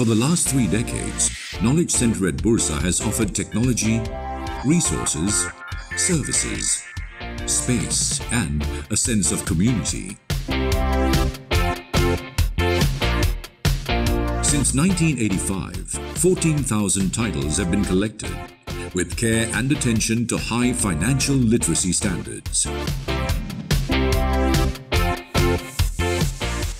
For the last three decades, Knowledge Center at Bursa has offered technology, resources, services, space and a sense of community. Since 1985, 14,000 titles have been collected with care and attention to high financial literacy standards.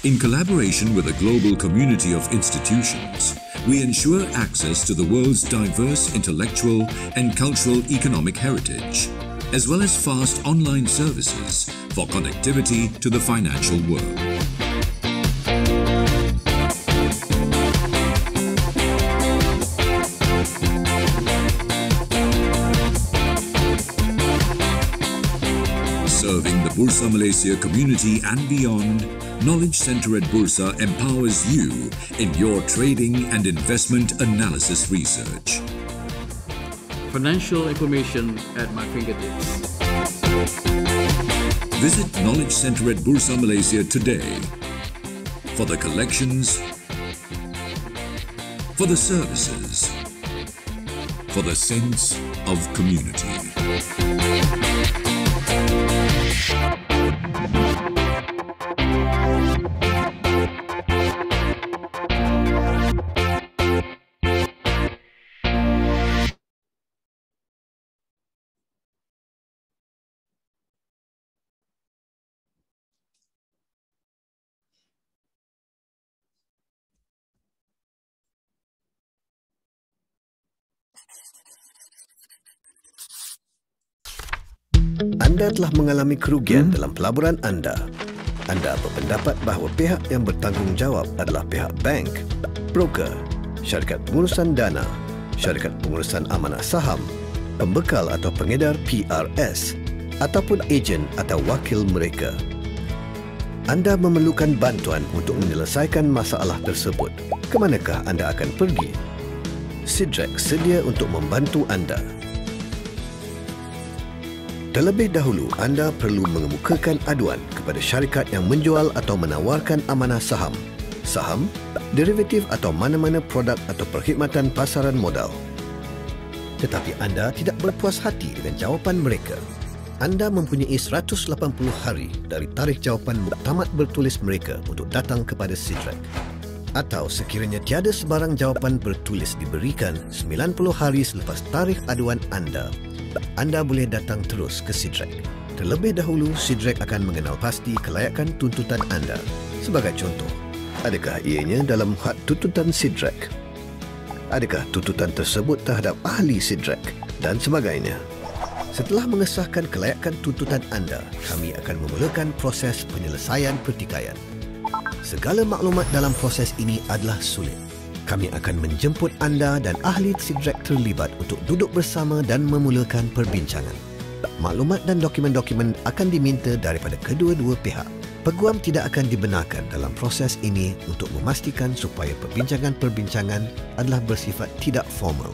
In collaboration with a global community of institutions, we ensure access to the world's diverse intellectual and cultural economic heritage, as well as fast online services for connectivity to the financial world. serving the Bursa Malaysia community and beyond, Knowledge Center at Bursa empowers you in your trading and investment analysis research. Financial information at my fingertips. Visit Knowledge Center at Bursa Malaysia today for the collections, for the services, for the sense of community. anda telah mengalami kerugian hmm? dalam pelaburan anda, anda berpendapat bahawa pihak yang bertanggungjawab adalah pihak bank, broker, syarikat pengurusan dana, syarikat pengurusan amanah saham, pembekal atau pengedar PRS, ataupun ejen atau wakil mereka. Anda memerlukan bantuan untuk menyelesaikan masalah tersebut. Kemanakah anda akan pergi? Sidrek sedia untuk membantu anda. Terlebih dahulu, anda perlu mengemukakan aduan kepada syarikat yang menjual atau menawarkan amanah saham, saham, derivatif atau mana-mana produk atau perkhidmatan pasaran modal. Tetapi anda tidak berpuas hati dengan jawapan mereka. Anda mempunyai 180 hari dari tarikh jawapan tamat bertulis mereka untuk datang kepada Sidrek. Atau sekiranya tiada sebarang jawapan bertulis diberikan 90 hari selepas tarikh aduan anda, anda boleh datang terus ke Sidrek. Terlebih dahulu, Sidrek akan mengenal pasti kelayakan tuntutan anda. Sebagai contoh, adakah ianya dalam hak tuntutan Sidrek? Adakah tuntutan tersebut terhadap ahli Sidrek? Dan sebagainya. Setelah mengesahkan kelayakan tuntutan anda, kami akan memulakan proses penyelesaian pertikaian. Segala maklumat dalam proses ini adalah sulit kami akan menjemput anda dan ahli Sidrek terlibat untuk duduk bersama dan memulakan perbincangan. Maklumat dan dokumen-dokumen akan diminta daripada kedua-dua pihak. Peguam tidak akan dibenarkan dalam proses ini untuk memastikan supaya perbincangan-perbincangan adalah bersifat tidak formal.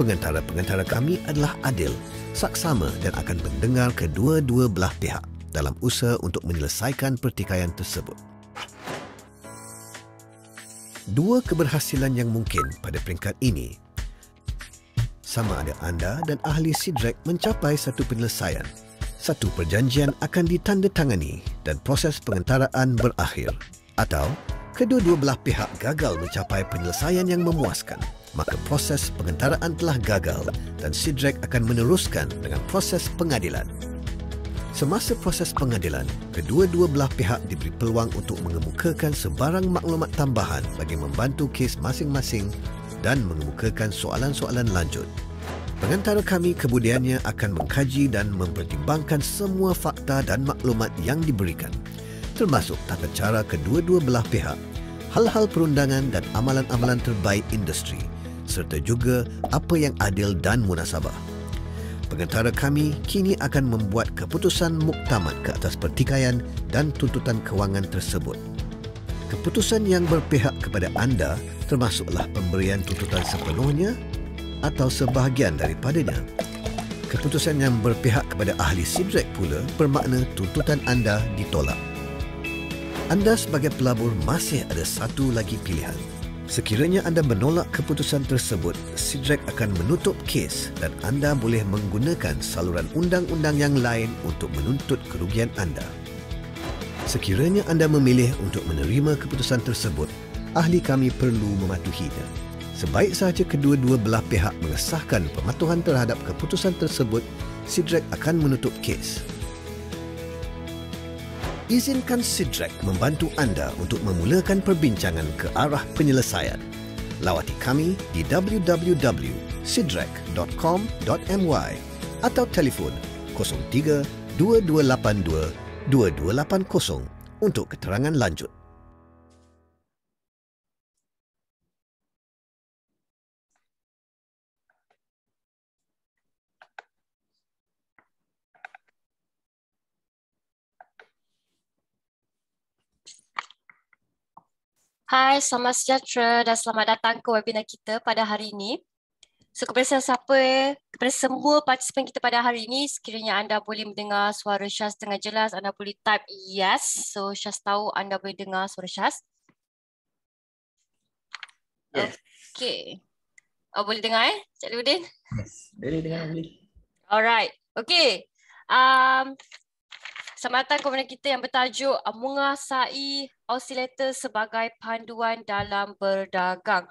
Pengantara-pengantara kami adalah adil, saksama dan akan mendengar kedua-dua belah pihak dalam usaha untuk menyelesaikan pertikaian tersebut dua keberhasilan yang mungkin pada peringkat ini. Sama ada anda dan ahli Sidrek mencapai satu penyelesaian. Satu perjanjian akan ditandatangani dan proses pengentaraan berakhir. Atau, kedua-dua belah pihak gagal mencapai penyelesaian yang memuaskan. Maka proses pengentaraan telah gagal dan Sidrek akan meneruskan dengan proses pengadilan. Semasa proses pengadilan, kedua-dua belah pihak diberi peluang untuk mengemukakan sebarang maklumat tambahan bagi membantu kes masing-masing dan mengemukakan soalan-soalan lanjut. Pengantara kami kemudiannya akan mengkaji dan mempertimbangkan semua fakta dan maklumat yang diberikan, termasuk tata cara kedua-dua belah pihak, hal-hal perundangan dan amalan-amalan terbaik industri, serta juga apa yang adil dan munasabah pengetara kami kini akan membuat keputusan muktamad ke atas pertikaian dan tuntutan kewangan tersebut. Keputusan yang berpihak kepada anda termasuklah pemberian tuntutan sepenuhnya atau sebahagian daripadanya. Keputusan yang berpihak kepada ahli Sidrek pula bermakna tuntutan anda ditolak. Anda sebagai pelabur masih ada satu lagi pilihan. Sekiranya anda menolak keputusan tersebut, Sidrek akan menutup kes dan anda boleh menggunakan saluran undang-undang yang lain untuk menuntut kerugian anda. Sekiranya anda memilih untuk menerima keputusan tersebut, ahli kami perlu mematuhinya. Sebaik sahaja kedua-dua belah pihak mengesahkan pematuhan terhadap keputusan tersebut, Sidrek akan menutup kes izinkan Sidrek membantu anda untuk memulakan perbincangan ke arah penyelesaian. Lawati kami di www.sidrek.com.my atau telefon 03 2282 2280 untuk keterangan lanjut. Hai, selamat sejahtera dan selamat datang ke webinar kita pada hari ini. So, kepada siapa, kepada semua participant kita pada hari ini, sekiranya anda boleh mendengar suara Syaz dengan jelas, anda boleh type yes. So, Syaz tahu anda boleh dengar suara Syaz. Yes. Okay. Oh, boleh dengar eh, Cik Ludin? Yes, boleh dengar, boleh. Alright, okay. Um, selamat datang kepada kita yang bertajuk Mengasai oscillator sebagai panduan dalam berdagang.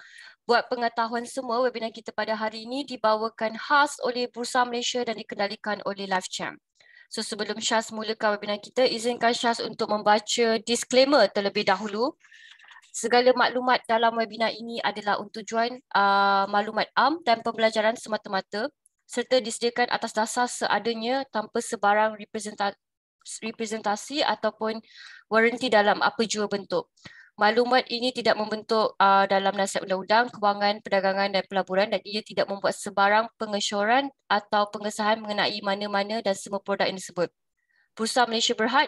Buat pengetahuan semua, webinar kita pada hari ini dibawakan khas oleh Bursa Malaysia dan dikendalikan oleh LiveChamp. So sebelum Syaz mulakan webinar kita, izinkan Syaz untuk membaca disclaimer terlebih dahulu. Segala maklumat dalam webinar ini adalah untuk tujuan uh, maklumat am dan pembelajaran semata-mata serta disediakan atas dasar seadanya tanpa sebarang representasi ataupun waranti dalam apa jua bentuk. Maklumat ini tidak membentuk uh, dalam nasihat undang-undang, kewangan, perdagangan dan pelaburan dan ia tidak membuat sebarang pengesyoran atau pengesahan mengenai mana-mana dan semua produk yang disebut. Bursa Malaysia Berhad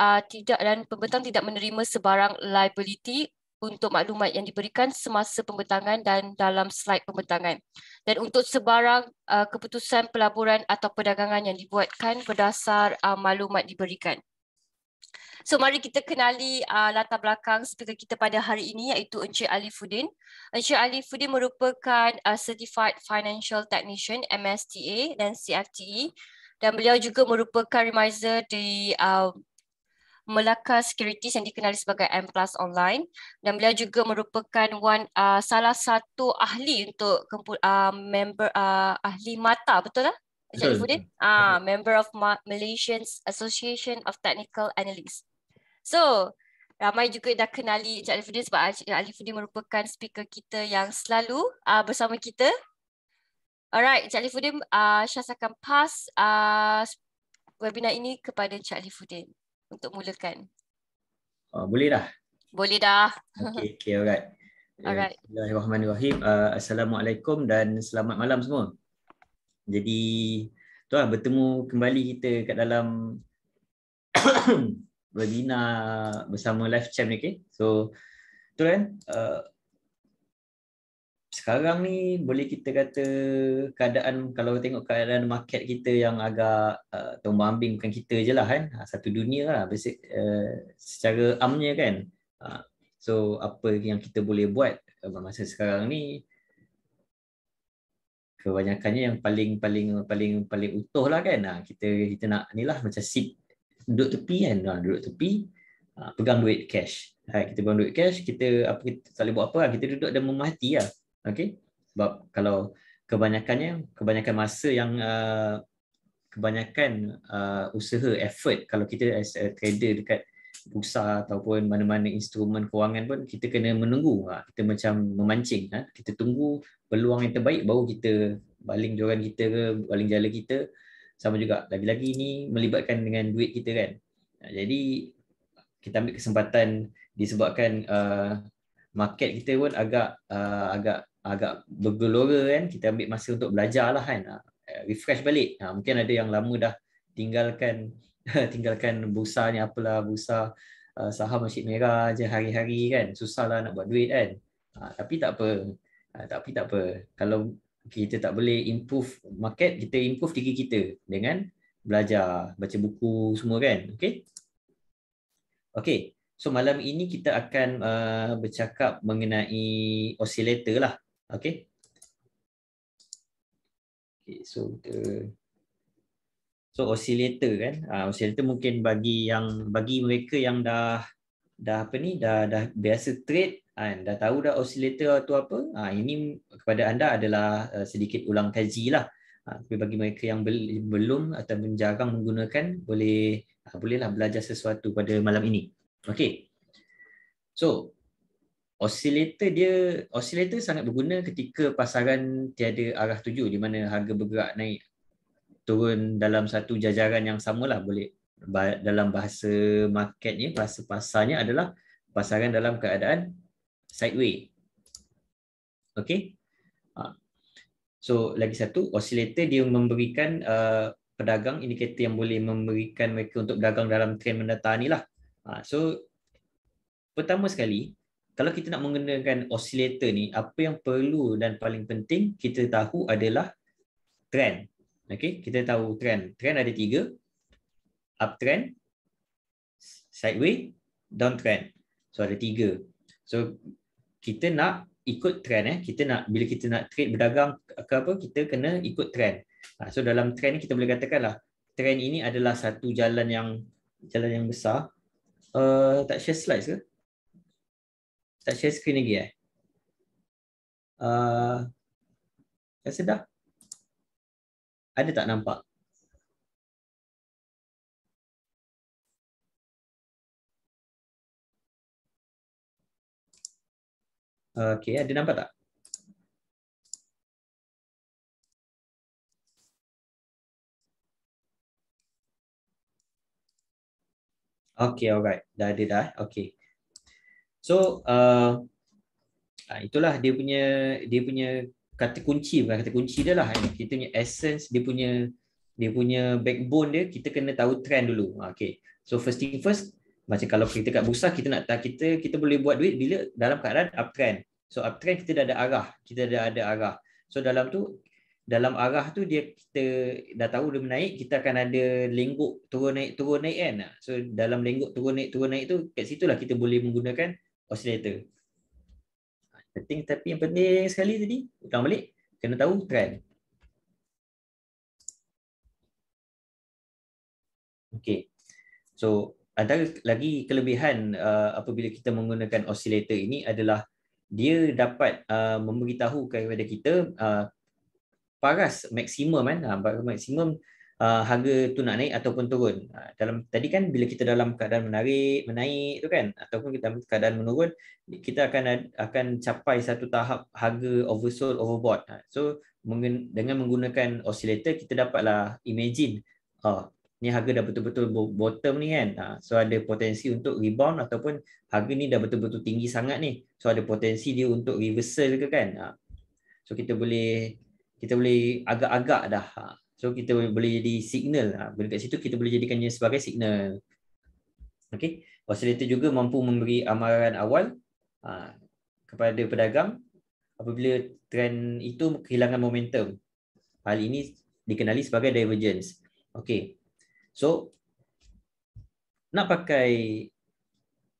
uh, tidak dan pembentang tidak menerima sebarang liability untuk maklumat yang diberikan semasa pembentangan dan dalam slide pembentangan. Dan untuk sebarang uh, keputusan pelaburan atau perdagangan yang dibuatkan berdasar uh, maklumat diberikan. So mari kita kenali uh, latar belakang speaker kita pada hari ini iaitu Encik Ali Fudin. Encik Ali Fudin merupakan uh, Certified Financial Technician MSTA dan CFTE dan beliau juga merupakan remiser di uh, Melaka Securities yang dikenali sebagai M Plus Online dan beliau juga merupakan one uh, salah satu ahli untuk kumpul uh, member uh, ahli mata betul tak? Encik betul. Ah uh, member of Ma- Malaysian Association of Technical Analysts. So ramai juga dah kenali Encik Alifuddin sebab Encik Alifuddin merupakan speaker kita yang selalu uh, bersama kita. Alright, Encik Alifuddin, uh, saya akan pass uh, webinar ini kepada Encik Alifuddin untuk mulakan? Uh, boleh dah. Boleh dah. Okay, okay alright. Eh, alright. Bismillahirrahmanirrahim. Uh, Assalamualaikum dan selamat malam semua. Jadi, tu lah, bertemu kembali kita kat dalam webinar bersama live chat ni. Okay? So, tu kan, uh, eh, sekarang ni boleh kita kata keadaan kalau tengok keadaan market kita yang agak uh, tombang ambing bukan kita je lah kan ah, satu dunia lah basic, uh, secara amnya kan uh, so apa yang kita boleh buat uh, masa sekarang ni kebanyakannya yang paling paling paling paling utuh lah kan uh, kita kita nak ni lah macam sit duduk tepi kan uh, duduk tepi uh, pegang duit cash Hai, kita pegang duit cash kita apa kita tak boleh buat apa lah, kita duduk dan memati lah Okey. Sebab kalau kebanyakannya kebanyakan masa yang uh, kebanyakan uh, usaha effort kalau kita as a trader dekat bursa ataupun mana-mana instrumen kewangan pun kita kena menunggu ha, kita macam memancing ha. kita tunggu peluang yang terbaik baru kita baling joran kita ke baling jala kita sama juga lagi-lagi ini melibatkan dengan duit kita kan ha, jadi kita ambil kesempatan disebabkan uh, market kita pun agak uh, agak agak bergelora kan kita ambil masa untuk belajar lah kan ah, eh, refresh balik ah, mungkin ada yang lama dah tinggalkan tinggalkan bursa ni apalah bursa ah, saham masjid merah je hari-hari kan susahlah nak buat duit kan tapi tak apa tapi tak apa kalau kita tak boleh improve market kita improve diri kita dengan belajar baca buku semua kan okey okey So malam ini kita akan uh, bercakap mengenai osilator lah. Okay. Okay, so the, so oscillator kan uh, oscillator mungkin bagi yang bagi mereka yang dah dah apa ni dah dah biasa trade kan dah tahu dah oscillator tu apa uh, ini kepada anda adalah uh, sedikit ulang kaji lah uh, tapi bagi mereka yang bel belum atau jarang menggunakan boleh uh, bolehlah belajar sesuatu pada malam ini okey so oscillator dia oscillator sangat berguna ketika pasaran tiada arah tuju di mana harga bergerak naik turun dalam satu jajaran yang samalah boleh dalam bahasa market ni, bahasa pasarnya adalah pasaran dalam keadaan sideways. Okey. Ha. So lagi satu oscillator dia memberikan uh, pedagang indikator yang boleh memberikan mereka untuk dagang dalam trend mendatang ni lah. Uh, ha, so pertama sekali kalau kita nak menggunakan oscillator ni, apa yang perlu dan paling penting kita tahu adalah trend. Okay, kita tahu trend. Trend ada tiga. Uptrend, sideways, downtrend. So ada tiga. So kita nak ikut trend eh. Kita nak, bila kita nak trade berdagang ke apa, kita kena ikut trend. Ha, so dalam trend ni kita boleh katakanlah trend ini adalah satu jalan yang jalan yang besar. Uh, tak share slide ke? tak share screen lagi eh? Uh, rasa dah. Ada tak nampak? Okay, ada nampak tak? Okay, alright. Dah ada dah. Okay. So uh, ah, itulah dia punya dia punya kata kunci bukan kata kunci dia lah. Eh. Kita punya essence dia punya dia punya backbone dia kita kena tahu trend dulu. Ah, okay. So first thing first macam kalau kita kat bursa kita nak kita kita boleh buat duit bila dalam keadaan uptrend. So uptrend kita dah ada arah, kita dah ada arah. So dalam tu dalam arah tu dia kita dah tahu dia naik kita akan ada lengkok turun naik turun naik kan so dalam lengkok turun naik turun naik tu kat situlah kita boleh menggunakan oscillator. Penting tapi yang penting sekali tadi, ulang balik, kena tahu trend. Okey. So, ada lagi kelebihan uh, apabila kita menggunakan oscillator ini adalah dia dapat uh, memberitahu kepada kita uh, paras maksimum kan, uh, maksimum Uh, harga tu nak naik ataupun turun. Ha, dalam tadi kan bila kita dalam keadaan menarik, menaik tu kan ataupun kita dalam keadaan menurun, kita akan akan capai satu tahap harga oversold overbought. Ha, so dengan menggunakan oscillator kita dapatlah imagine ah ni harga dah betul-betul bottom ni kan. Ha, so ada potensi untuk rebound ataupun harga ni dah betul-betul tinggi sangat ni. So ada potensi dia untuk reversal ke kan. So kita boleh kita boleh agak-agak dah So kita boleh jadi signal. Ah, bila kat situ kita boleh jadikannya sebagai signal. Okay, Oscillator juga mampu memberi amaran awal ah, kepada pedagang apabila trend itu kehilangan momentum. Hal ini dikenali sebagai divergence. Okay, So nak pakai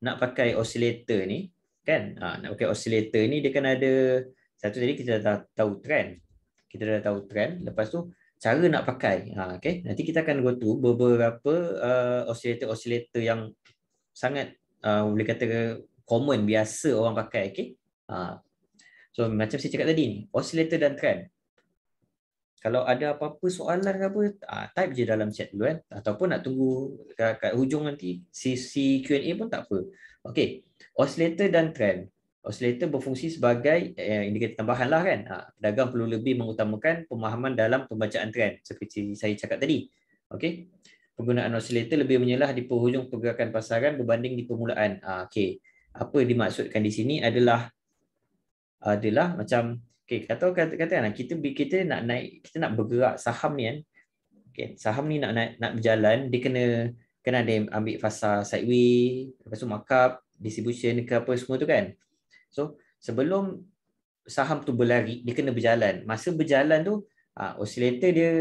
nak pakai oscillator ni kan? Ah, nak pakai oscillator ni dia kan ada satu tadi kita dah tahu trend. Kita dah tahu trend. Lepas tu cara nak pakai. Ha, okay. Nanti kita akan go to beberapa uh, oscillator-oscillator yang sangat uh, boleh kata common, biasa orang pakai. Okay. Ha. So macam saya cakap tadi, ni, oscillator dan trend. Kalau ada apa-apa soalan ke apa, uh, type je dalam chat dulu. Kan? Ataupun nak tunggu kat, kat hujung nanti, si, si Q&A pun tak apa. Okay. Oscillator dan trend. Oscillator berfungsi sebagai eh, indikator tambahan lah kan. Ha, pedagang perlu lebih mengutamakan pemahaman dalam pembacaan trend seperti saya cakap tadi. Okey. Penggunaan oscillator lebih menyelah di penghujung pergerakan pasaran berbanding di permulaan. Ha, Okey. Apa dimaksudkan di sini adalah adalah macam Okey, kata kata kan kita kita nak naik kita nak bergerak saham ni kan. Okey, saham ni nak naik nak berjalan dia kena kena ada ambil fasa sideways, lepas tu markup, distribution ke apa semua tu kan. So sebelum saham tu berlari, dia kena berjalan. Masa berjalan tu, uh, oscillator dia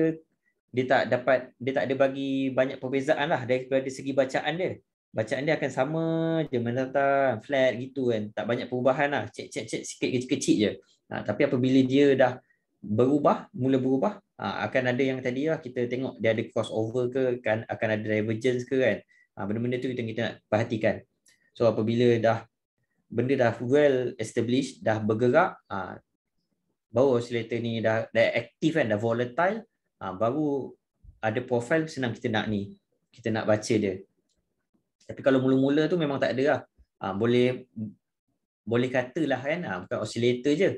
dia tak dapat dia tak ada bagi banyak perbezaan lah daripada segi bacaan dia. Bacaan dia akan sama je menata flat gitu kan. Tak banyak perubahan lah. Cek cek cek sikit kecil-kecil je. Ha, tapi apabila dia dah berubah, mula berubah, ha, akan ada yang tadi lah kita tengok dia ada crossover ke kan akan ada divergence ke kan. Ha, benda-benda tu kita, kita nak perhatikan. So apabila dah benda dah well established dah bergerak uh, baru oscillator ni dah dah aktif kan dah volatile uh, baru ada profil senang kita nak ni kita nak baca dia tapi kalau mula-mula tu memang tak ada lah uh, boleh boleh katalah kan uh, bukan oscillator je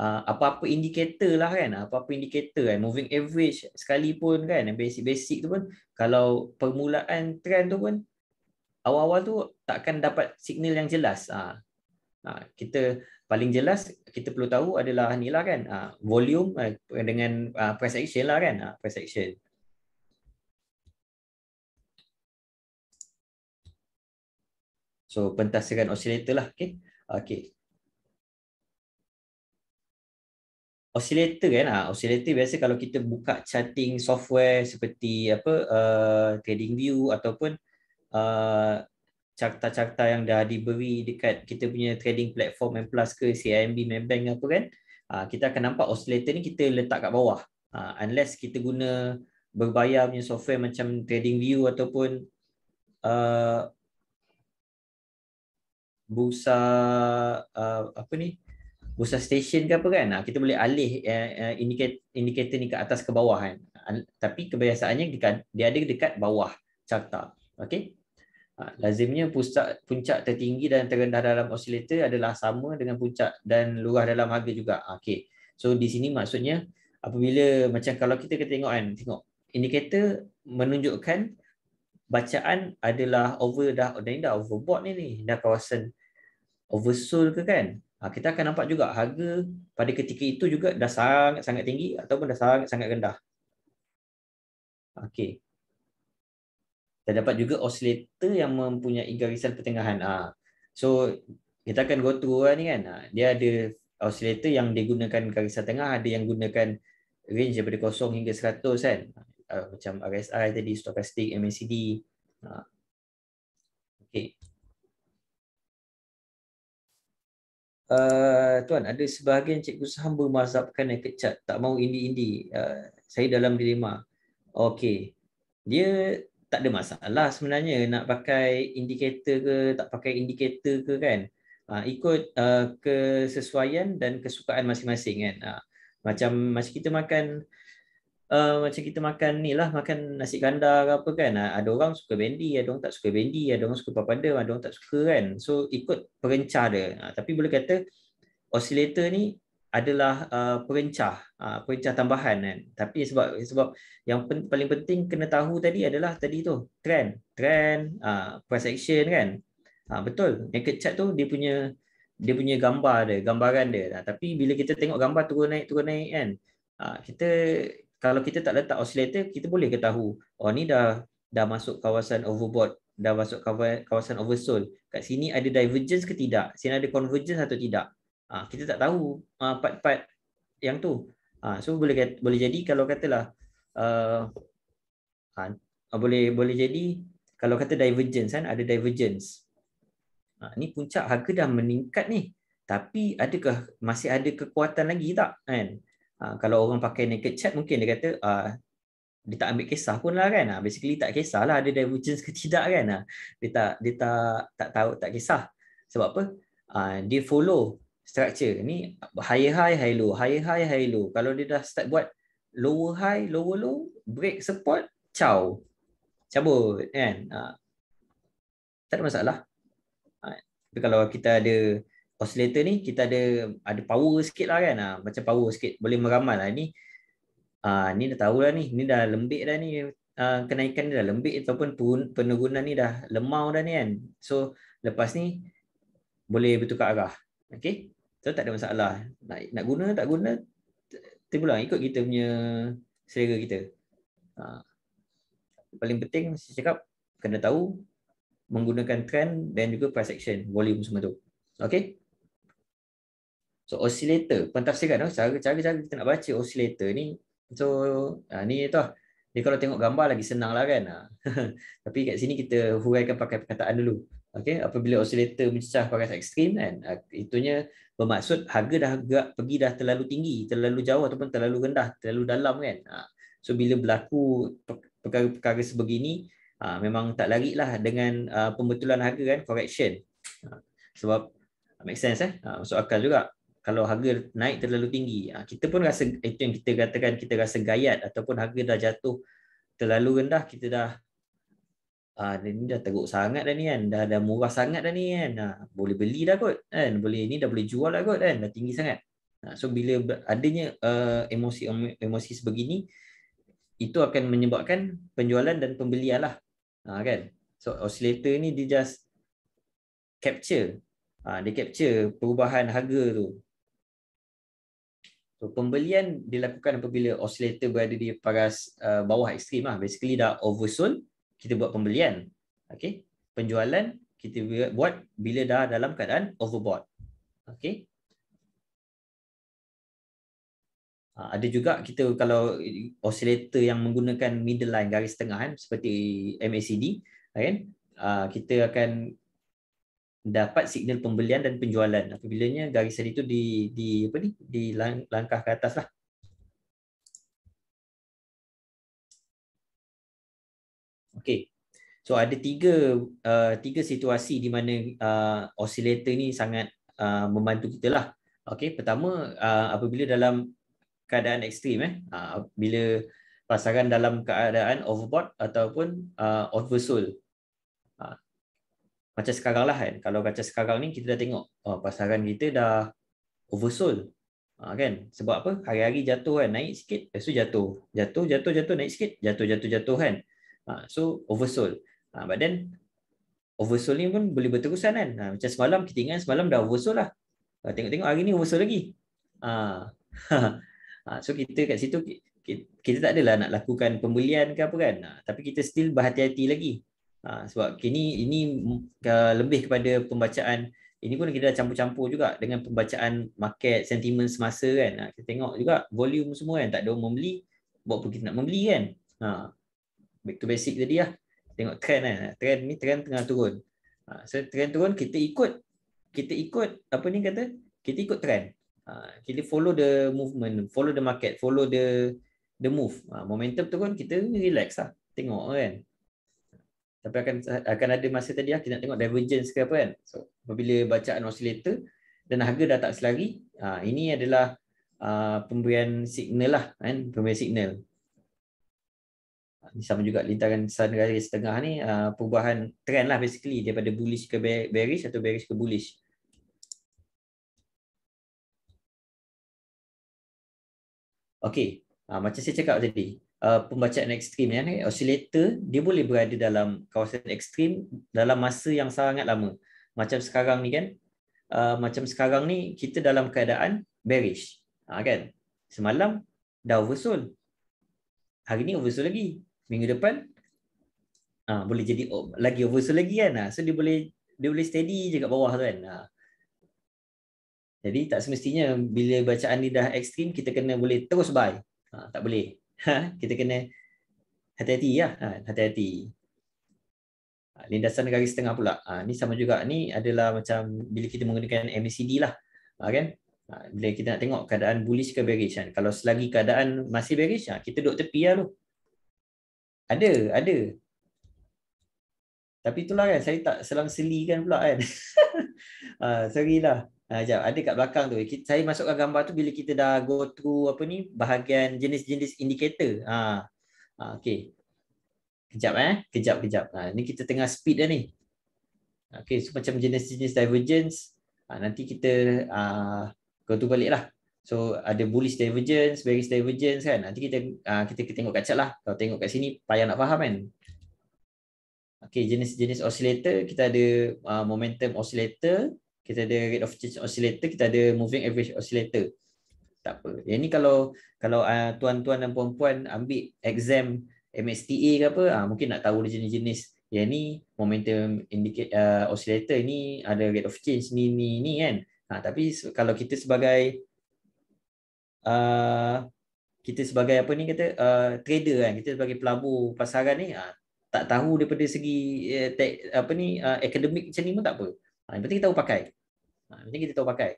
uh, apa-apa indikator lah kan apa-apa indikator kan moving average sekali pun kan basic-basic tu pun kalau permulaan trend tu pun awal-awal tu takkan dapat signal yang jelas. Ha, Ha, kita paling jelas kita perlu tahu adalah nilah kan ha, volume eh, dengan uh, ha, press action lah kan uh, press action so pentaskan oscillator lah okey okey oscillator kan uh, oscillator biasa kalau kita buka charting software seperti apa uh, trading view ataupun uh, carta-carta yang dah diberi dekat kita punya trading platform M Plus ke CIMB Maybank apa kan uh, kita akan nampak oscillator ni kita letak kat bawah uh, unless kita guna berbayar punya software macam trading view ataupun uh, bursa uh, apa ni bursa station ke apa kan uh, kita boleh alih uh, eh, eh, indicator, indicator ni ke atas ke bawah kan uh, tapi kebiasaannya dekat, dia ada dekat bawah carta okey Ha, lazimnya pusat puncak tertinggi dan terendah dalam osilator adalah sama dengan puncak dan lurah dalam harga juga. Ha, Okey. So di sini maksudnya apabila macam kalau kita kita tengok kan, tengok indikator menunjukkan bacaan adalah over dah dah, dah overbought ni ni, dah kawasan oversold ke kan? Ha, kita akan nampak juga harga pada ketika itu juga dah sangat sangat tinggi ataupun dah sangat sangat rendah. Okey dapat juga oscillator yang mempunyai garisan pertengahan. Ha. So kita akan go through lah ni kan. Ha. Dia ada oscillator yang digunakan garisan tengah, ada yang gunakan range daripada 0 hingga seratus kan. Ha. Macam RSI tadi, stochastic, MACD. Ha. Okay. Uh, tuan, ada sebahagian cikgu saham bermazhabkan naked chart Tak mau indi-indi uh, Saya dalam dilema Okey Dia tak ada masalah sebenarnya nak pakai indikator ke tak pakai indikator ke kan uh, ikut uh, kesesuaian dan kesukaan masing-masing kan uh, macam macam kita makan uh, macam kita makan ni lah makan nasi kandar apa kan uh, ada orang suka bendi ada orang tak suka bendi ada orang suka papadum ada orang tak suka kan so ikut perencah dia uh, tapi boleh kata osilator ni adalah uh, perencah uh, perencah tambahan kan tapi sebab sebab yang pen, paling penting kena tahu tadi adalah tadi tu trend trend uh, price action kan uh, betul naked chart tu dia punya dia punya gambar dia gambaran dia nah, tapi bila kita tengok gambar turun naik turun naik kan uh, kita kalau kita tak letak oscillator kita boleh ke tahu oh ni dah dah masuk kawasan overbought dah masuk kawasan oversold kat sini ada divergence ke tidak sini ada convergence atau tidak Ah kita tak tahu ah part-part yang tu. Ah so boleh kata, boleh jadi kalau katalah ah, ah, ah boleh boleh jadi kalau kata divergence kan ada divergence. Ah ni puncak harga dah meningkat ni. Tapi adakah masih ada kekuatan lagi tak kan? Ah kalau orang pakai naked chart mungkin dia kata ah dia tak ambil kisah pun lah kan. Ah, basically tak kisahlah ada divergence ke tidak kan. Ah, dia tak dia tak tak tahu tak kisah. Sebab apa? Ah dia follow structure ni higher high high low higher high high low kalau dia dah start buat lower high lower low break support ciao cabut kan ha. tak ada masalah ha. tapi kalau kita ada oscillator ni kita ada ada power sikit lah kan ha. macam power sikit boleh meramal lah ni ni dah tahu lah ni ni dah lembik dah ni kenaikan ni dah lembik ataupun penurunan ni dah lemau dah ni kan so lepas ni boleh bertukar arah Okay. So tak ada masalah. Nak nak guna tak guna tiba ikut kita punya selera kita. Ha. Paling penting saya cakap kena tahu menggunakan trend dan juga price action, volume semua tu. okey So oscillator, pentafsiran tu cara-cara kita nak baca oscillator ni. So ha, ni tu lah. Ni kalau tengok gambar lagi senang lah kan. Ha. Tapi kat sini kita huraikan pakai perkataan dulu. Okey, apabila oscillator mencecah paras ekstrim kan, ah, itunya bermaksud harga dah agak pergi dah terlalu tinggi, terlalu jauh ataupun terlalu rendah, terlalu dalam kan. Ah. So bila berlaku perkara-perkara sebegini, ah, memang tak lari lah dengan pembetulan harga kan, correction. Sebab make sense eh, masuk akal juga. Kalau harga naik terlalu tinggi, kita pun rasa, itu yang kita katakan, kita rasa gayat ataupun harga dah jatuh terlalu rendah, kita dah ah ha, ni dah teruk sangat dah ni kan dah dah murah sangat dah ni kan ha, boleh beli dah kot kan boleh ni dah boleh jual dah kot kan dah tinggi sangat ha, so bila adanya uh, emosi emosi sebegini itu akan menyebabkan penjualan dan pembelian lah ha, kan so oscillator ni dia just capture ha, dia capture perubahan harga tu So pembelian dilakukan apabila oscillator berada di paras uh, bawah ekstrim lah. Basically dah oversold kita buat pembelian. Okey. Penjualan kita buat bila dah dalam keadaan overbought. Okey. Ha, ada juga kita kalau oscillator yang menggunakan middle line garis tengah kan, seperti MACD kan, ha, kita akan dapat signal pembelian dan penjualan apabila garis itu di di apa ni di langkah ke atas lah Okey, So ada tiga uh, tiga situasi di mana uh, oscillator ni sangat uh, membantu kita lah. Okey, Pertama uh, apabila dalam keadaan ekstrim eh uh, bila pasangan dalam keadaan overbought ataupun uh, oversold. Uh, macam sekarang lah kan. Kalau macam sekarang ni kita dah tengok uh, pasangan kita dah oversold. Ha, kan sebab apa hari-hari jatuh kan naik sikit lepas tu jatuh jatuh jatuh jatuh naik sikit jatuh jatuh jatuh kan Ha, so oversold. Ha, but then oversold ni pun boleh berterusan kan. Ha, macam semalam kita ingat semalam dah oversold lah. Tengok-tengok hari ni oversold lagi. So kita kat situ kita tak adalah nak lakukan pembelian ke apa kan. Tapi kita still berhati-hati lagi. Sebab ini, ini mm, uh, lebih kepada pembacaan ini pun kita dah campur-campur juga dengan pembacaan market sentiment semasa kan. Kita tengok juga volume semua kan tak ada orang membeli. Buat pun kita nak membeli kan back to basic tadi lah. Tengok trend kan. Trend ni trend tengah turun. Ha, so trend turun kita ikut. Kita ikut apa ni kata? Kita ikut trend. Ha, kita follow the movement, follow the market, follow the the move. Ha, momentum turun kita relax lah. Tengok kan. Tapi akan akan ada masa tadi lah kita nak tengok divergence ke apa kan. So apabila bacaan oscillator dan harga dah tak selari, ini adalah pemberian signal lah kan, pemberian signal sama juga lintaran sun garis setengah ni uh, perubahan trend lah basically daripada bullish ke bearish atau bearish ke bullish. Okay, uh, macam saya cakap tadi, uh, pembacaan ekstrim ni, ni, eh, oscillator dia boleh berada dalam kawasan ekstrim dalam masa yang sangat lama. Macam sekarang ni kan, uh, macam sekarang ni kita dalam keadaan bearish. Uh, kan? Semalam dah oversold. Hari ni oversold lagi minggu depan ah ha, boleh jadi lagi over so lagi kan ah, so dia boleh dia boleh steady je kat bawah tu kan ha. jadi tak semestinya bila bacaan ni dah ekstrim kita kena boleh terus buy ha, tak boleh ha, kita kena hati-hati ya ha, hati-hati ha, lindasan garis setengah pula ha, ni sama juga ni adalah macam bila kita menggunakan MACD lah ha, kan bila kita nak tengok keadaan bullish ke bearish kan. Kalau selagi keadaan masih bearish, kita duduk tepi lah tu. Ada, ada. Tapi itulah kan, saya tak selang seli kan pula kan. uh, ah, sorry lah. Uh, ah, jap, ada kat belakang tu. Saya masukkan gambar tu bila kita dah go through apa ni, bahagian jenis-jenis indikator. Uh, ah, uh, okay. Kejap eh. Kejap, kejap. Uh, ni kita tengah speed dah ni. Okay, so macam jenis-jenis divergence. Uh, nanti kita uh, go through balik lah. So ada bullish divergence, bearish divergence kan. Nanti kita uh, kita, kita tengok kat chart lah. Kalau tengok kat sini payah nak faham kan. Okay, jenis-jenis oscillator, kita ada uh, momentum oscillator, kita ada rate of change oscillator, kita ada moving average oscillator. Tak apa. Yang ni kalau kalau ah, tuan-tuan uh, dan puan-puan ambil exam MSTA ke apa, uh, mungkin nak tahu jenis-jenis yang ni momentum indicator uh, oscillator ni ada rate of change ni ni ni kan. Ha, tapi kalau kita sebagai uh, kita sebagai apa ni kata uh, trader kan kita sebagai pelabur pasaran ni uh, tak tahu daripada segi uh, eh, tek, apa ni uh, ah, akademik macam ni pun tak apa. Ha, yang penting kita tahu pakai. Ha, yang penting kita tahu pakai.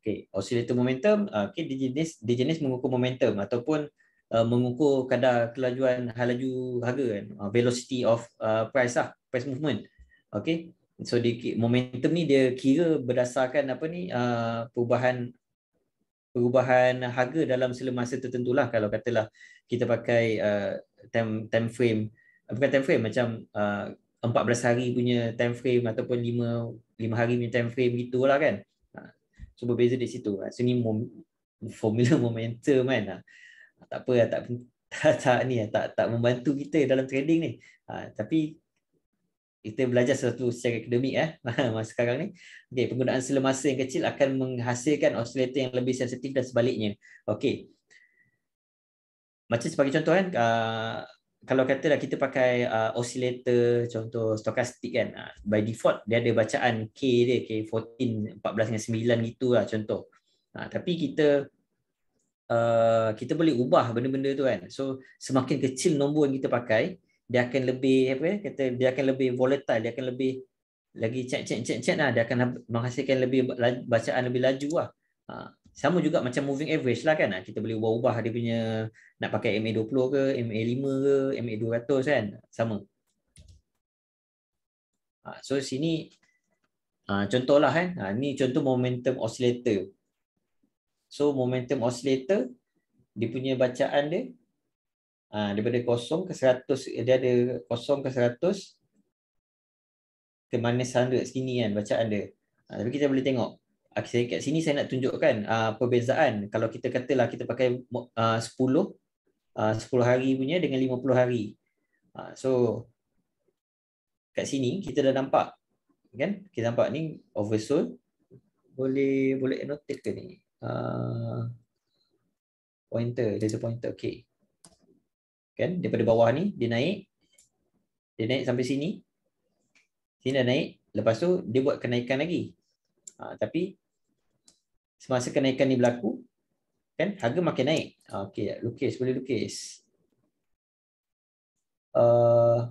Okey, oscillator momentum uh, okey di jenis di jenis mengukur momentum ataupun uh, mengukur kadar kelajuan halaju harga kan uh, velocity of uh, price lah price movement. Okey. So di momentum ni dia kira berdasarkan apa ni uh, perubahan perubahan harga dalam selemasa tertentu lah kalau katalah kita pakai uh, time time frame bukan time frame macam uh, 14 hari punya time frame ataupun 5 5 hari punya time frame gitulah kan so ha, berbeza di situ ha, so ni formula momentum kan ha, tak apa tak tak, tak tak tak membantu kita dalam trading ni tapi kita belajar sesuatu secara akademik eh masa sekarang ni okey penggunaan sela masa yang kecil akan menghasilkan oscillator yang lebih sensitif dan sebaliknya okey macam sebagai contoh kan ah, kalau kata dah kita pakai uh, ah, oscillator contoh stokastik kan ah, by default dia ada bacaan k dia k 14 14 9 gitulah contoh uh, tapi kita uh, kita boleh ubah benda-benda tu kan so semakin kecil nombor yang kita pakai dia akan lebih apa kata dia akan lebih volatile dia akan lebih lagi cek cek cek cek lah dia akan menghasilkan lebih bacaan lebih laju lah ha. sama juga macam moving average lah kan ha, kita boleh ubah-ubah dia punya nak pakai MA20 ke MA5 ke MA200 kan sama ha. so sini ha, contohlah kan ha, ni contoh momentum oscillator so momentum oscillator dia punya bacaan dia Ha, daripada kosong ke seratus, dia ada kosong ke seratus ke minus seratus sini kan bacaan dia. Ha, tapi kita boleh tengok. Okay, ah, kat sini saya nak tunjukkan uh, perbezaan. Kalau kita katalah kita pakai ah, sepuluh, sepuluh hari punya dengan lima puluh hari. Ha, so, kat sini kita dah nampak. kan? Kita nampak ni oversold. Boleh boleh annotate ke ni? Uh, pointer, laser pointer. Okay kan daripada bawah ni dia naik dia naik sampai sini sini dah naik lepas tu dia buat kenaikan lagi ha, tapi semasa kenaikan ni berlaku kan harga makin naik ha, okey lukis boleh lukis uh,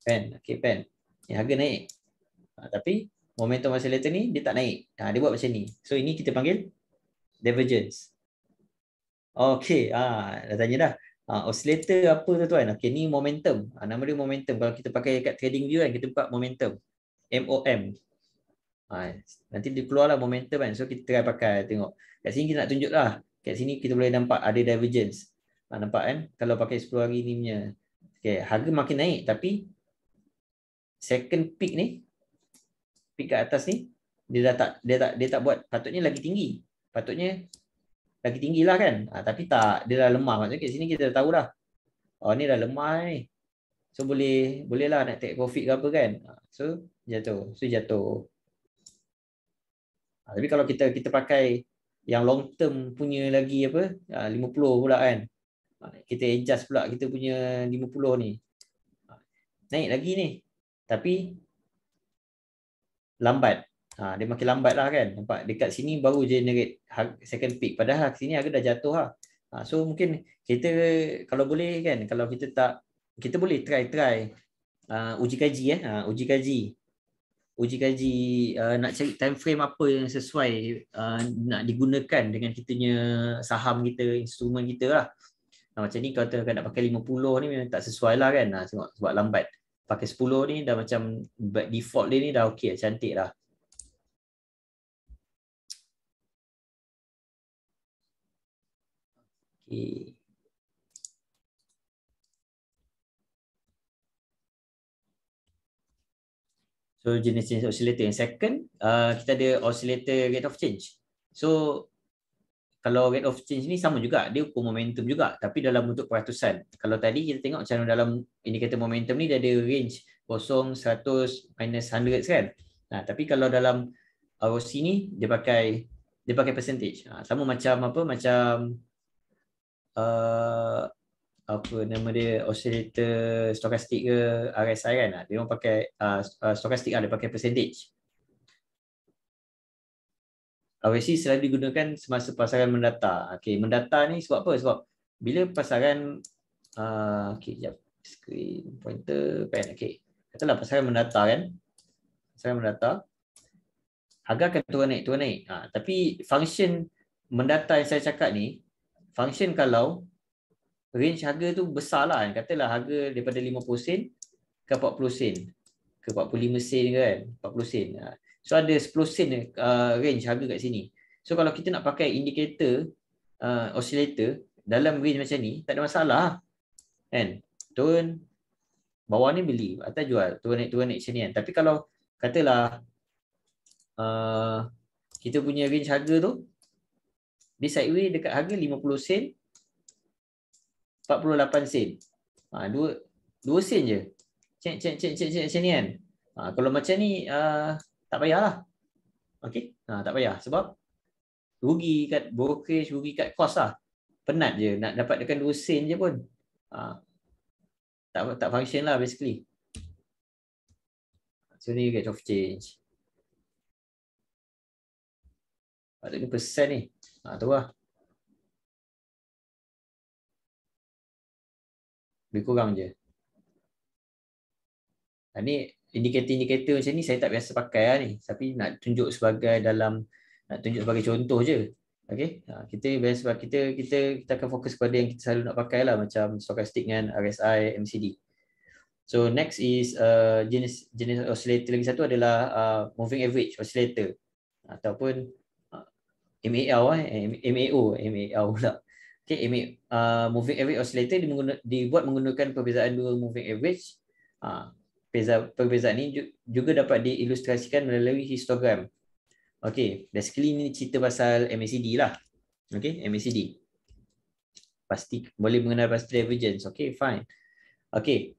pen okey pen ni harga naik ha, tapi momentum oscillator ni dia tak naik ha, dia buat macam ni so ini kita panggil divergence okey ah ha, dah tanya dah Uh, oscillator apa tu tuan? Okay, ni momentum. Uh, nama dia momentum. Kalau kita pakai kat trading view kan, kita buka momentum. MOM. Uh, ha, nanti dia keluarlah momentum kan. So, kita try pakai tengok. Kat sini kita nak tunjuklah. Kat sini kita boleh nampak ada divergence. Uh, nampak kan? Kalau pakai 10 hari ni punya. Okay, harga makin naik tapi second peak ni, peak kat atas ni, dia dah tak dia tak dia tak buat patutnya lagi tinggi patutnya lagi tinggi lah kan. Ha, tapi tak, dia dah lemah macam okay, sini kita dah tahu dah. Oh ni dah lemah ni. So boleh boleh lah nak take profit ke apa kan. Ha, so jatuh. So jatuh. Ha, tapi kalau kita kita pakai yang long term punya lagi apa? Ha, 50 pula kan. Ha, kita adjust pula kita punya 50 ni. Ha, naik lagi ni. Tapi lambat. Ha, dia makin lambat lah kan. Nampak dekat sini baru generate second peak. Padahal lah sini harga dah jatuh lah. Ha, so mungkin kita kalau boleh kan, kalau kita tak, kita boleh try-try uh, uji kaji ya, eh? ha, uji kaji. Uji kaji uh, nak cari time frame apa yang sesuai uh, nak digunakan dengan kitanya saham kita, instrumen kita lah. Ha, macam ni kalau kita nak pakai 50 ni memang tak sesuai lah kan. Ha, sebab, sebab lambat. Pakai 10 ni dah macam default dia ni dah okey, cantik lah. Okay. So jenis-jenis oscillator yang second, uh, kita ada oscillator rate of change. So kalau rate of change ni sama juga, dia ukur momentum juga tapi dalam bentuk peratusan. Kalau tadi kita tengok macam dalam indikator momentum ni dia ada range 0, 100, minus 100 kan. Nah, tapi kalau dalam ROC ni dia pakai dia pakai percentage. Ha, sama macam apa macam uh, apa nama dia oscillator stochastic ke RSI kan ah, dia orang pakai uh, stochastic ada lah, pakai percentage obviously selalu digunakan semasa pasaran mendata okey mendata ni sebab apa sebab bila pasaran uh, okey jap screen pointer pen okey katalah pasaran mendata kan pasaran mendata agak akan turun naik turun naik ha, tapi function mendata yang saya cakap ni function kalau range harga tu besar lah kan. Katalah harga daripada 50 sen ke 40 sen ke 45 sen ke kan 40 sen ha. so ada 10 sen uh, range harga kat sini so kalau kita nak pakai indicator uh, oscillator dalam range macam ni tak ada masalah kan turun bawah ni beli atau jual turun naik turun naik macam ni kan tapi kalau katalah uh, kita punya range harga tu dia sideway dekat harga 50 sen 48 sen. Ha, 2 2 sen je. Cek cek cek cek cek ni kan. Ha, kalau macam ni uh, tak payahlah. Okey. Ha, tak payah sebab rugi kat brokerage, rugi kat kos lah. Penat je nak dapat dekat 2 sen je pun. Ha, tak tak function lah basically. So ni you get of change. Patutnya persen ni. Ha, tu lah. Lebih kurang je. Ha, ni indikator-indikator macam ni saya tak biasa pakai lah ni. Tapi nak tunjuk sebagai dalam, nak tunjuk sebagai contoh je. Okay. Ha, kita biasa kita, kita kita akan fokus kepada yang kita selalu nak pakai lah macam stochastic dengan RSI, MCD. So next is uh, jenis jenis oscillator lagi satu adalah uh, moving average oscillator ataupun MAL eh MAO MAL pula. Okay, MA, uh, moving average oscillator dibuat menggunakan perbezaan dua moving average. Uh, ha, perbeza perbezaan ni juga dapat diilustrasikan melalui histogram. Okay, basically ni cerita pasal MACD lah. Okay, MACD. Pasti boleh mengenal pasal divergence. Okay, fine. Okay.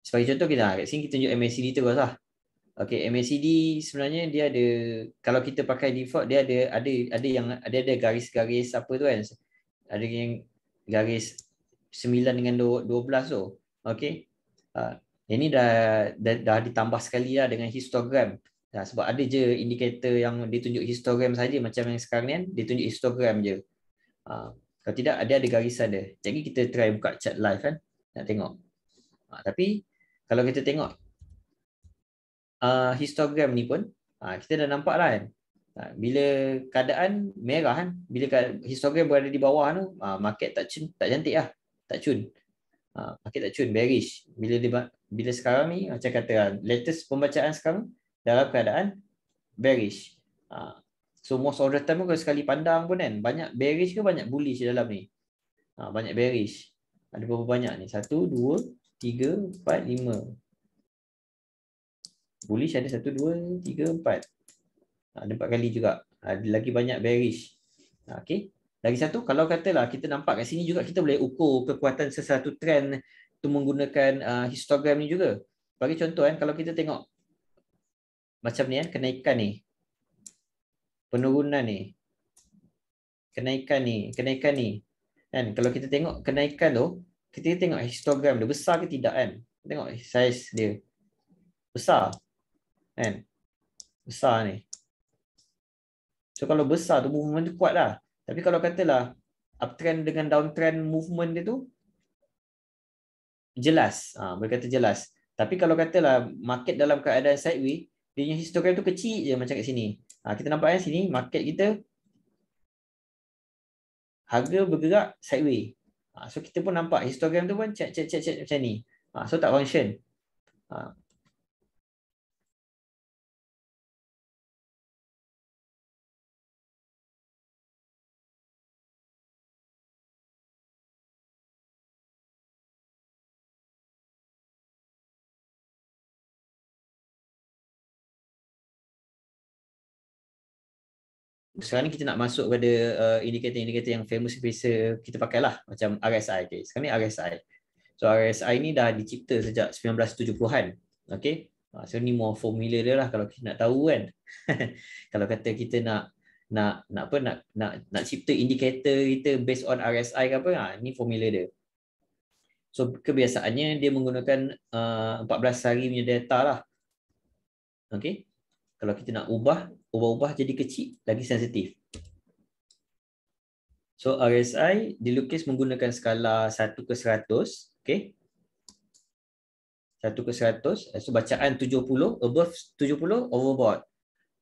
Sebagai contoh kita ha, kat sini kita tunjuk MACD terus lah. Okay, MACD sebenarnya dia ada kalau kita pakai default dia ada ada ada yang ada ada garis-garis apa tu kan? Ada yang garis 9 dengan 12 tu. Okay. Uh, ha, ini dah, dah dah ditambah sekali lah dengan histogram. Nah, ha, sebab ada je indikator yang ditunjuk histogram saja macam yang sekarang ni kan, ditunjuk histogram je. Uh, kalau tidak ada ada garis ada. Jadi kita try buka chat live kan. Nak tengok. Uh, tapi kalau kita tengok uh, histogram ni pun uh, kita dah nampak lah kan ah, bila keadaan merah kan bila histogram berada di bawah tu market tak cun tak cantik lah tak cun market tak cun bearish bila dia, bila sekarang ni macam kata lah, latest pembacaan sekarang dalam keadaan bearish so most of the time kalau sekali pandang pun kan banyak bearish ke banyak bullish dalam ni banyak bearish ada berapa banyak ni satu dua tiga empat lima bullish ada 1 2 3 4 ada empat kali juga ha, ada lagi banyak bearish ha, okay? lagi satu kalau katalah kita nampak kat sini juga kita boleh ukur kekuatan sesuatu trend tu menggunakan uh, histogram ni juga bagi contoh kan kalau kita tengok macam ni kan kenaikan ni penurunan ni kenaikan ni kenaikan ni kan kalau kita tengok kenaikan tu kita tengok histogram dia besar ke tidak kan tengok size dia besar kan besar ni so kalau besar tu movement tu kuat lah tapi kalau katalah uptrend dengan downtrend movement dia tu jelas ha, boleh kata jelas tapi kalau katalah market dalam keadaan sideways dia punya histogram tu kecil je macam kat sini ha, kita nampak kan sini market kita harga bergerak sideways ha, so kita pun nampak histogram tu pun check check check check macam ni ha, so tak function ha, sekarang ni kita nak masuk pada uh, indikator-indikator yang famous biasa kita pakai lah macam RSI okay. sekarang ni RSI so RSI ni dah dicipta sejak 1970-an okay. Ah, so ni more formula dia lah kalau kita nak tahu kan kalau kata kita nak nak nak apa nak nak nak cipta indikator kita based on RSI ke apa ha, ni formula dia so kebiasaannya dia menggunakan uh, 14 hari punya data lah okey kalau kita nak ubah ubah-ubah jadi kecil lagi sensitif. So RSI dilukis menggunakan skala 1 ke 100, okey. 1 ke 100, eh, so bacaan 70 above 70 overboard.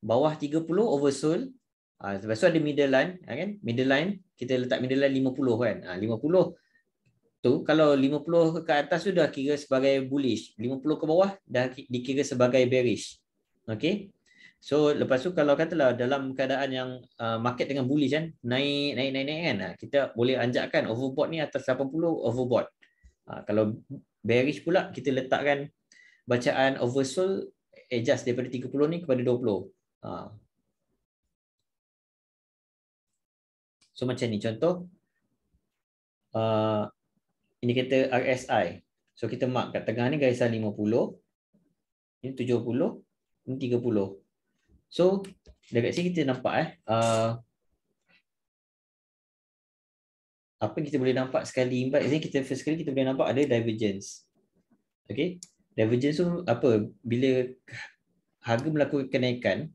Bawah 30 oversold. Ah uh, sebab ada middle line ah, kan? Middle line kita letak middle line 50 kan. Ah uh, 50 tu kalau 50 ke atas sudah kira sebagai bullish. 50 ke bawah dah dikira sebagai bearish. Okey. So lepas tu kalau katalah dalam keadaan yang uh, market dengan bullish kan naik naik naik, naik kan kita boleh anjakkan overbought ni atas 80 overbought. Uh, kalau bearish pula kita letakkan bacaan oversold adjust daripada 30 ni kepada 20. Uh. Ah. So macam ni contoh uh, ini kata RSI. So kita mark kat tengah ni garisan 50. Ini 70, ini 30. So dekat sini kita nampak eh uh, apa kita boleh nampak sekali imbas ni kita first sekali kita boleh nampak ada divergence. Okay, divergence tu apa? Bila harga melakukan kenaikan,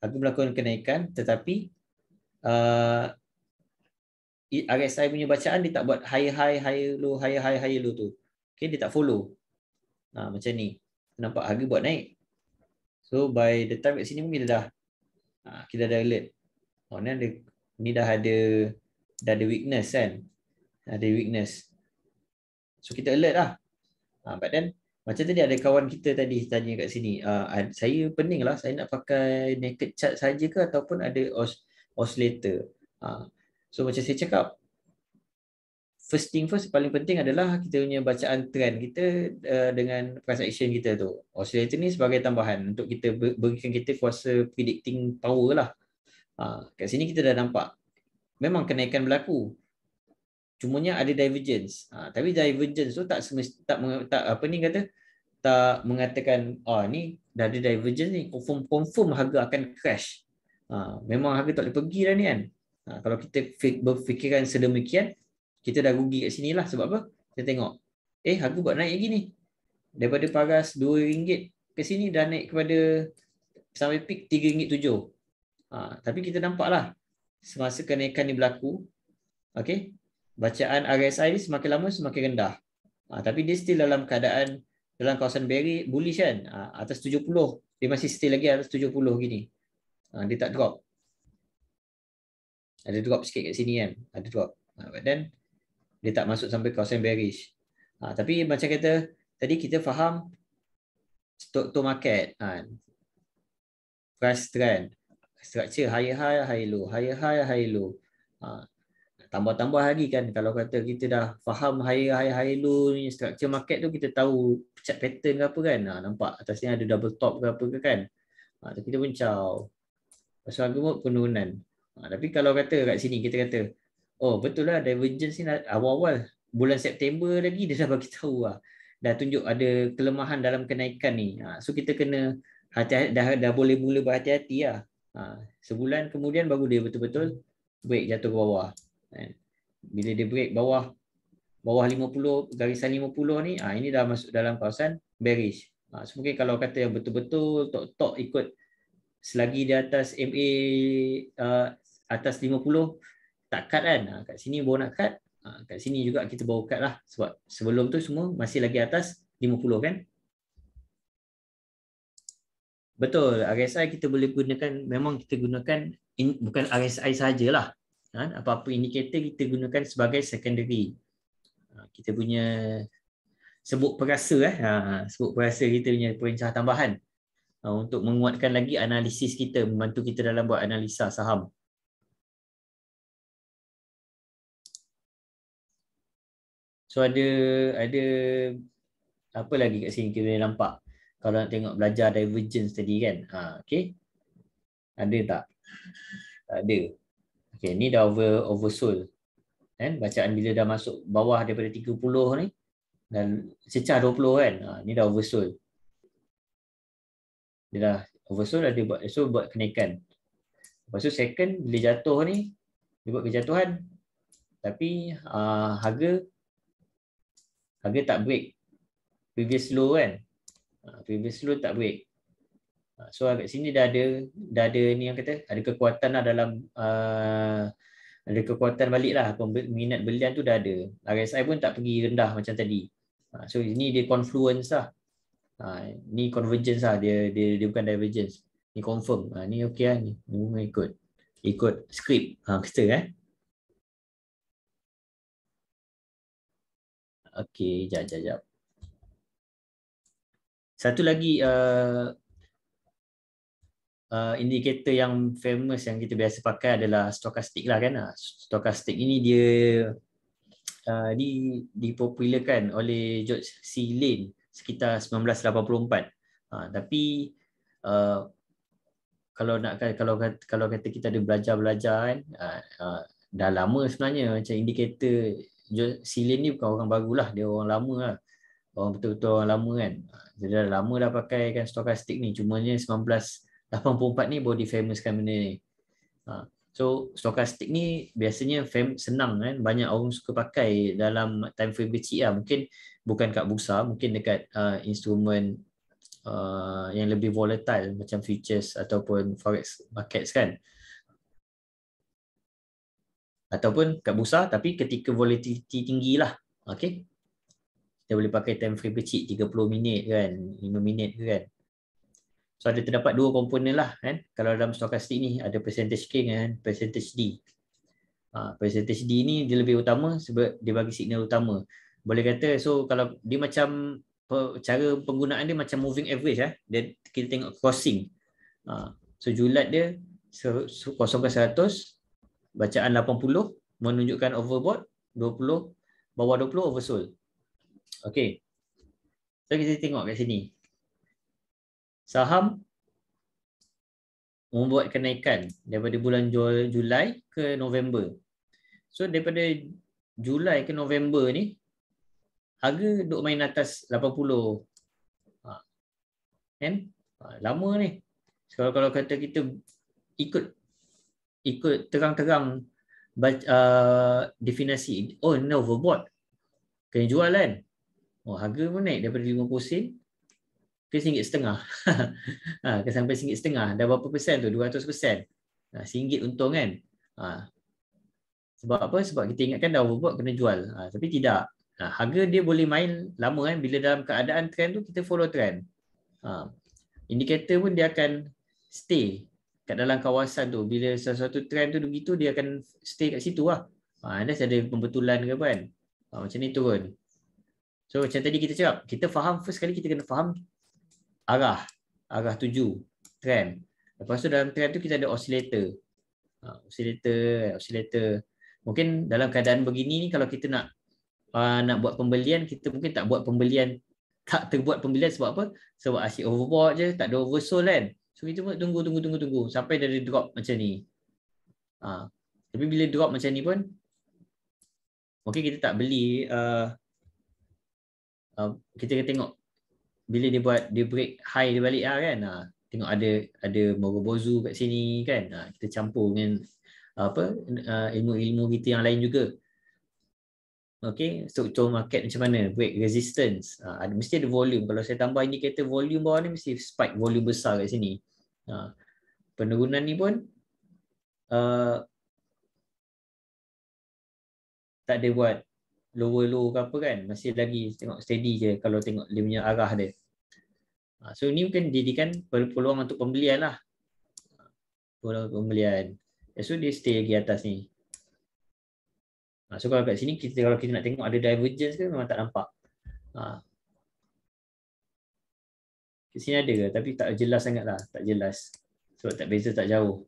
harga melakukan kenaikan tetapi uh, saya punya bacaan dia tak buat high high high low high high high low tu. Okay, dia tak follow. Ha, macam ni. Nampak harga buat naik, So by the time kat sini pun kita dah ha, kita dah alert. Oh ni ada ni dah ada dah ada weakness kan. Ada weakness. So kita alert lah. Ha, but then macam tadi ada kawan kita tadi tanya kat sini, ah, saya pening lah, saya nak pakai naked chart saja ke ataupun ada os oscillator. Ha, so macam saya cakap, first thing first paling penting adalah kita punya bacaan trend kita uh, dengan transaction kita tu. Oscillator ni sebagai tambahan untuk kita berikan kita kuasa predicting power lah. Uh, kat sini kita dah nampak memang kenaikan berlaku. Cumanya ada divergence. Uh, tapi divergence tu tak semest, tak, tak apa ni kata tak mengatakan oh, ni dah ada divergence ni confirm confirm harga akan crash. Ha, memang harga tak boleh pergi dah ni kan. Ha, kalau kita berfikiran sedemikian, kita dah rugi kat sini lah sebab apa? Kita tengok. Eh harga buat naik lagi ni. Daripada paras RM2 ke sini dah naik kepada sampai peak RM3.7. Ha, tapi kita nampaklah semasa kenaikan ni berlaku. Okay. Bacaan RSI ni semakin lama semakin rendah. Ha, tapi dia still dalam keadaan dalam kawasan beri, bullish kan. Ha, atas 70. Dia masih still lagi atas 70 gini. Ha, dia tak drop. Ada drop sikit kat sini kan. Ada drop. Ha, but then dia tak masuk sampai kawasan bearish. Ha, tapi macam kata tadi kita faham stock to market ha. price trend structure high high high low high high high low ha. tambah-tambah lagi kan kalau kata kita dah faham high high high low ni structure market tu kita tahu chart pattern ke apa kan ha, nampak atas ni ada double top ke apa ke kan ha, tu kita pun caw pasal aku penurunan ha, tapi kalau kata kat sini kita kata oh betul lah divergence ni awal-awal bulan September lagi dia dah bagi tahu lah dah tunjuk ada kelemahan dalam kenaikan ni ha, so kita kena hati dah, dah boleh mula berhati-hati lah ha, sebulan kemudian baru dia betul-betul break jatuh ke bawah ha, bila dia break bawah bawah 50 garisan 50 ni ha, ini dah masuk dalam kawasan bearish ha, so mungkin kalau kata yang betul-betul tok-tok ikut selagi di atas MA uh, atas 50 tak cut kan ha, kat sini baru nak cut ha, kat sini juga kita baru cut lah sebab sebelum tu semua masih lagi atas 50 kan betul RSI kita boleh gunakan memang kita gunakan in, bukan RSI sajalah ha, apa-apa indikator kita gunakan sebagai secondary ha, kita punya sebut perasa eh ha, sebut perasa kita punya perincah tambahan ha, untuk menguatkan lagi analisis kita membantu kita dalam buat analisa saham So ada ada apa lagi kat sini kita boleh nampak. Kalau nak tengok belajar divergence tadi kan. Ha, okay. Ada tak? Tak ada. Okay, ni dah over oversold. Kan? Bacaan bila dah masuk bawah daripada 30 ni. Dan secah 20 kan. Ha, ni dah oversold. Dia dah oversold dah dia buat, so buat kenaikan. Lepas tu second bila jatuh ni. Dia buat kejatuhan. Tapi uh, harga harga tak break previous low kan ha, previous low tak break ha, so agak sini dah ada dah ada ni yang kata ada kekuatan lah dalam uh, ada kekuatan balik lah minat belian tu dah ada RSI pun tak pergi rendah macam tadi ha, so ini dia confluence lah ni convergence lah dia dia, dia bukan divergence ni confirm ni okey lah ni, ni ikut ikut skrip, ha, kita kan eh? Okey, jap, jap, jap. Satu lagi uh, uh, indikator yang famous yang kita biasa pakai adalah stokastik lah kan. Ah, stokastik ini dia uh, di, dipopularkan oleh George C. Lane sekitar 1984. Uh, ah, tapi uh, kalau nak kalau kalau kata kita ada belajar-belajar kan uh, uh, dah lama sebenarnya macam indikator Silin ni bukan orang baru lah, dia orang lama lah. Orang betul-betul orang lama kan. Dia dah lama dah pakai kan stokastik ni. Cumanya 1984 ni baru difamouskan benda ni. Ha. So stokastik ni biasanya fam senang kan. Banyak orang suka pakai dalam time frame kecil lah. Mungkin bukan kat busa, mungkin dekat uh, instrumen uh, yang lebih volatile macam futures ataupun forex markets kan ataupun kat busa tapi ketika volatiliti tinggi lah. Okay. Kita boleh pakai time frame kecil 30 minit kan, 5 minit kan. So ada terdapat dua komponen lah kan. Kalau dalam stokastik ni ada percentage K dengan percentage D. Ha, percentage D ni dia lebih utama sebab dia bagi signal utama. Boleh kata so kalau dia macam cara penggunaan dia macam moving average eh. Dia, kita tengok crossing. Ha, so julat dia so, so ke 100 bacaan 80 menunjukkan overbought 20 bawah 20 oversold okey so kita tengok kat sini saham membuat kenaikan daripada bulan Julai ke November so daripada Julai ke November ni harga duk main atas 80 ha kan ha, lama ni so, kalau kata kita ikut ikut terang-terang uh, definisi. oh ini overboard. kena jual kan oh harga pun naik daripada 50 sen ke singgit setengah ha, ke sampai singgit setengah dah berapa persen tu 200 persen ha, singgit untung kan ha. sebab apa sebab kita ingatkan dah overbought kena jual ha, tapi tidak ha, harga dia boleh main lama kan bila dalam keadaan trend tu kita follow trend ha. indikator pun dia akan stay kat dalam kawasan tu bila sesuatu trend tu begitu dia akan stay kat situ lah ha, ah, anda ada pembetulan ke kan ha, macam ni turun so macam tadi kita cakap kita faham first kali kita kena faham arah arah tuju trend lepas tu dalam trend tu kita ada oscillator ha, oscillator eh, oscillator mungkin dalam keadaan begini ni kalau kita nak uh, nak buat pembelian kita mungkin tak buat pembelian tak terbuat pembelian sebab apa sebab asyik overbought je tak ada oversold kan So kita pun tunggu tunggu tunggu tunggu sampai dia drop macam ni. Ha. Tapi bila drop macam ni pun okay kita tak beli uh, uh, kita tengok bila dia buat dia break high dia balik lah kan. Uh, tengok ada ada Morobozu kat sini kan. Uh, kita campur dengan apa uh, ilmu-ilmu kita yang lain juga. Okay, struktur market macam mana? Break resistance. Ha, ada, mesti ada volume. Kalau saya tambah indikator volume bawah ni, mesti spike volume besar kat sini. Ha, penurunan ni pun uh, tak ada buat lower-low ke apa kan. Masih lagi tengok steady je kalau tengok dia punya arah dia. Ha, so, ni mungkin didikan peluang untuk pembelian lah. Peluang pembelian. Esok eh, dia stay lagi atas ni. Ha, so kalau kat sini kita kalau kita nak tengok ada divergence ke memang tak nampak. Ha. Kat sini ada ke tapi tak jelas sangatlah, tak jelas. Sebab tak beza tak jauh.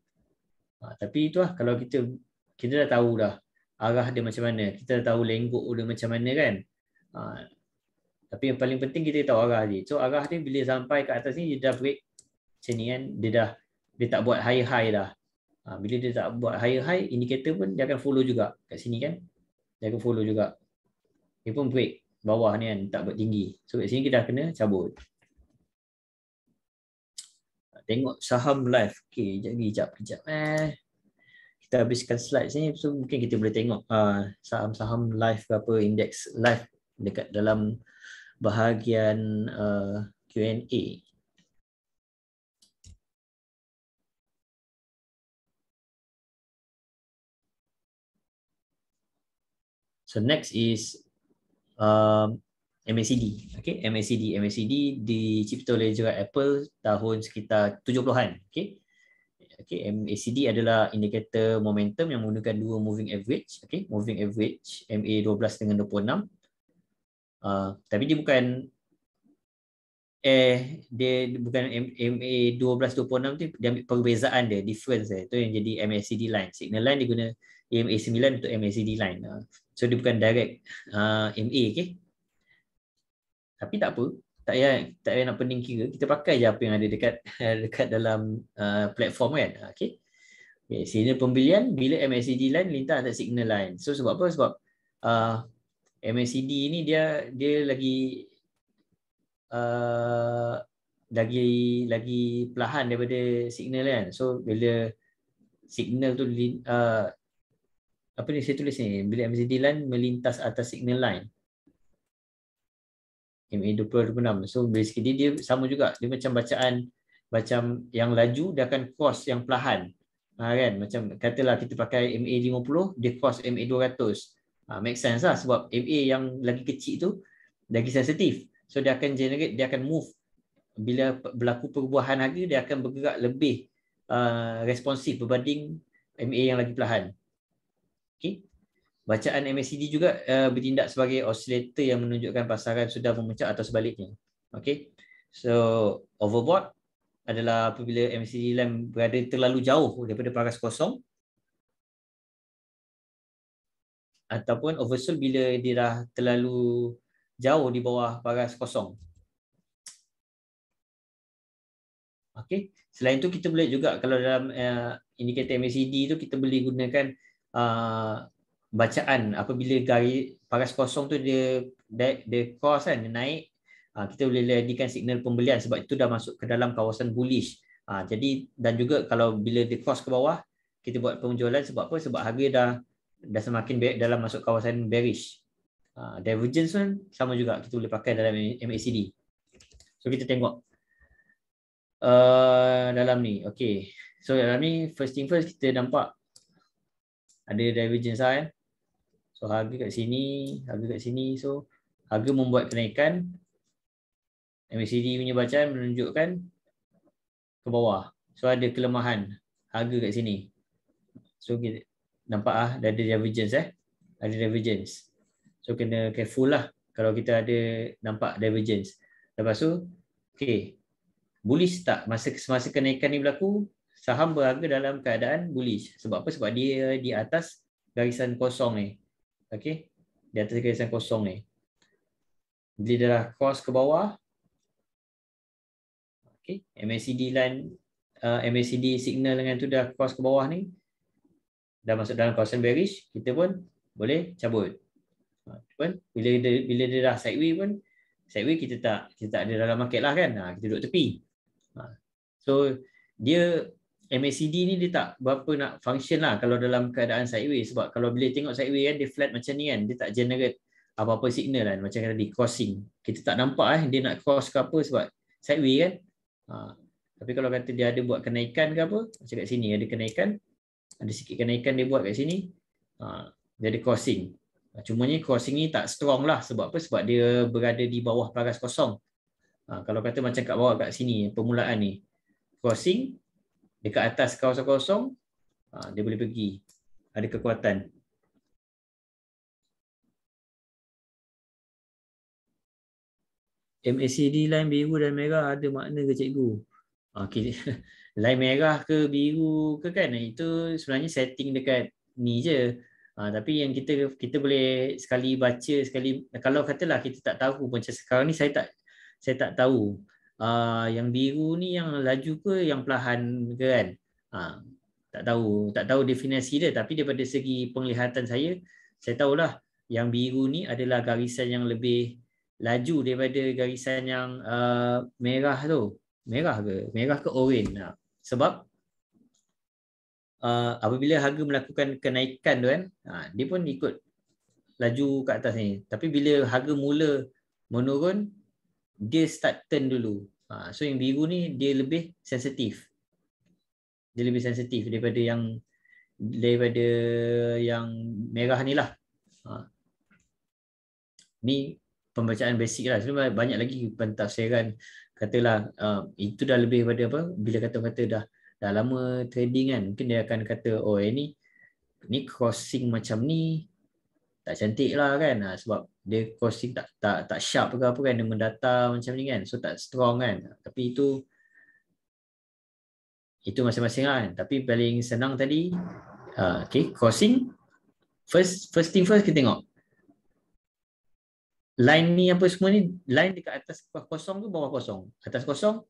Ha. tapi itulah kalau kita kita dah tahu dah arah dia macam mana, kita dah tahu lenggok dia macam mana kan. Ha. tapi yang paling penting kita tahu arah dia. So arah dia bila sampai ke atas ni dia dah break macam ni kan, dia dah dia tak buat high high dah. Ha, bila dia tak buat high-high, indicator pun dia akan follow juga kat sini kan. Dia akan follow juga. Dia pun break bawah ni kan, tak buat tinggi. So kat sini kita kena cabut. Tengok saham live. Okay, sekejap lagi, sekejap, sekejap. Eh. Kita habiskan slide sini, so mungkin kita boleh tengok uh, saham-saham live ke apa, indeks live dekat dalam bahagian uh, Q&A. So next is um, MACD. Okay, MACD. MACD dicipta oleh juga Apple tahun sekitar 70-an. Okay. Okay, MACD adalah indikator momentum yang menggunakan dua moving average. Okay, moving average MA12 dengan 26. Uh, tapi dia bukan eh dia bukan MA12 26 tu dia ambil perbezaan dia difference eh tu yang jadi MACD line signal line dia guna EMA9 untuk MACD line. Uh, So dia bukan direct uh, MA okay? Tapi tak apa tak payah, tak payah nak pening kira Kita pakai je apa yang ada dekat dekat dalam uh, platform kan uh, okay? Okay, Signal pembelian bila MACD line lintas atas signal line So sebab apa? Sebab uh, MACD ni dia dia lagi uh, lagi lagi perlahan daripada signal kan So bila signal tu uh, apa ni saya tulis ni Bila MCD line melintas atas signal line MA2026 so basically dia sama juga dia macam bacaan macam yang laju dia akan cross yang perlahan ha, kan macam katalah kita pakai MA50 dia cross MA200 ha, make sense lah sebab MA yang lagi kecil tu lagi sensitif so dia akan generate dia akan move bila berlaku perubahan harga dia akan bergerak lebih uh, responsif berbanding MA yang lagi perlahan Okey. Bacaan MACD juga uh, bertindak sebagai oscillator yang menunjukkan pasaran sudah memuncak atau sebaliknya. Okey. So, overbought adalah apabila MACD line berada terlalu jauh daripada paras kosong ataupun oversold bila dia dah terlalu jauh di bawah paras kosong. Okey. Selain itu kita boleh juga kalau dalam uh, indikator MACD itu kita boleh gunakan Uh, bacaan apabila gari paras kosong tu dia dia, dia cost kan dia naik uh, kita boleh ledikan signal pembelian sebab itu dah masuk ke dalam kawasan bullish uh, jadi dan juga kalau bila dia cross ke bawah kita buat penjualan sebab apa sebab harga dah dah semakin baik dalam masuk kawasan bearish uh, divergence pun sama juga kita boleh pakai dalam MACD so kita tengok uh, dalam ni okey so dalam ni first thing first kita nampak ada divergence lah kan. So harga kat sini, harga kat sini. So harga membuat kenaikan. MACD punya bacaan menunjukkan ke bawah. So ada kelemahan harga kat sini. So kita nampak ah dah ada divergence eh. Ada divergence. So kena careful lah kalau kita ada nampak divergence. Lepas tu, okay. Bullish tak masa semasa kenaikan ni berlaku, saham berharga dalam keadaan bullish. Sebab apa? Sebab dia di atas garisan kosong ni. Okey. Di atas garisan kosong ni. Bila dia dah cross ke bawah. Okey. MACD line uh, MACD signal dengan tu dah cross ke bawah ni. Dah masuk dalam kawasan bearish, kita pun boleh cabut. Ha, pun bila dia, bila dia dah sideways pun sideways kita tak kita tak ada dalam market lah kan. Ha, kita duduk tepi. Ha, so dia MACD ni dia tak berapa nak function lah kalau dalam keadaan sideways sebab kalau bila tengok sideways kan dia flat macam ni kan dia tak generate apa-apa signal kan macam di crossing kita tak nampak eh dia nak cross ke apa sebab sideways kan ha. tapi kalau kata dia ada buat kenaikan ke apa macam kat sini ada kenaikan ada sikit kenaikan dia buat kat sini ha. dia ada crossing ha, cuma ni crossing ni tak strong lah sebab apa sebab dia berada di bawah paras kosong ha. kalau kata macam kat bawah kat sini permulaan ni crossing dekat atas kawasan kosong ah, dia boleh pergi ada kekuatan MACD line biru dan merah ada makna ke cikgu ah, Okay, line merah ke biru ke kan itu sebenarnya setting dekat ni je Ha, tapi yang kita kita boleh sekali baca sekali kalau katalah kita tak tahu pun macam sekarang ni saya tak saya tak tahu uh, yang biru ni yang laju ke yang perlahan ke kan uh, tak tahu tak tahu definisi dia tapi daripada segi penglihatan saya saya tahulah yang biru ni adalah garisan yang lebih laju daripada garisan yang uh, merah tu merah ke merah ke oren uh, sebab uh, apabila harga melakukan kenaikan tu kan uh, dia pun ikut laju ke atas ni tapi bila harga mula menurun dia start turn dulu. Ha, so yang biru ni dia lebih sensitif. Dia lebih sensitif daripada yang daripada yang merah ni lah. Ha. Ni pembacaan basic lah. Sebenarnya banyak lagi saya kan katalah uh, itu dah lebih daripada apa bila kata-kata dah dah lama trading kan mungkin dia akan kata oh ini eh, ni crossing macam ni tak cantik lah kan ha, sebab dia crossing tak tak tak sharp ke apa kan dengan data macam ni kan so tak strong kan tapi itu itu masing-masing lah kan tapi paling senang tadi uh, okay crossing first first thing first kita tengok line ni apa semua ni line dekat atas kosong ke bawah kosong atas kosong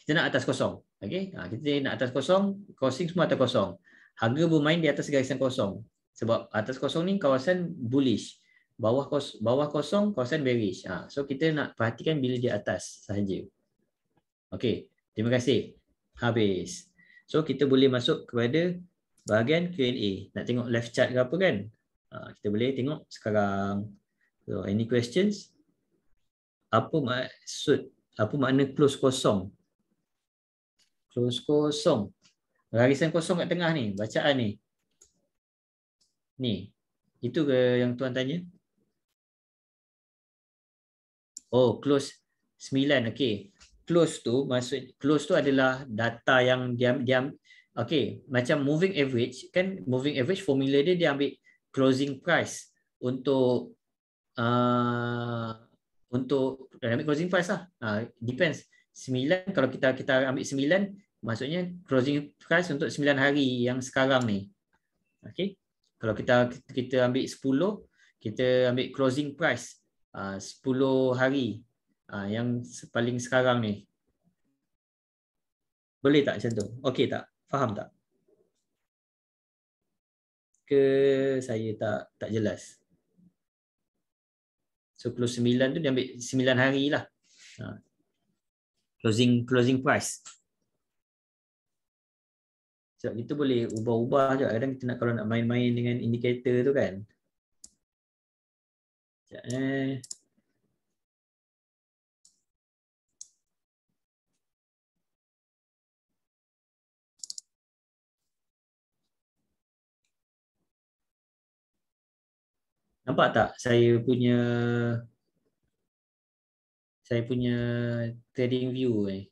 kita nak atas kosong okay ha, kita nak atas kosong crossing semua atas kosong harga bermain di atas garisan kosong sebab atas kosong ni kawasan bullish bawah kosong, bawah kosong kawasan bearish ha, so kita nak perhatikan bila di atas sahaja okey terima kasih habis so kita boleh masuk kepada bahagian Q&A nak tengok live chat ke apa kan ha, kita boleh tengok sekarang so any questions apa maksud apa makna close kosong close kosong garisan kosong kat tengah ni bacaan ni Ni. Itu ke yang tuan tanya? Oh, close sembilan, Okey. Close tu maksud close tu adalah data yang diam diam, okey, macam moving average kan moving average formula dia dia ambil closing price untuk uh, untuk dynamic closing price lah. Uh, depends. 9 kalau kita kita ambil 9 maksudnya closing price untuk 9 hari yang sekarang ni. Okey kalau kita kita ambil 10 kita ambil closing price ah, uh, 10 hari uh, yang paling sekarang ni boleh tak macam tu okey tak faham tak ke saya tak tak jelas so close 9 tu dia ambil 9 hari lah uh, closing closing price sebab kita boleh ubah-ubah je. Kadang kita nak kalau nak main-main dengan indikator tu kan. Sekejap eh. Nampak tak saya punya saya punya trading view eh.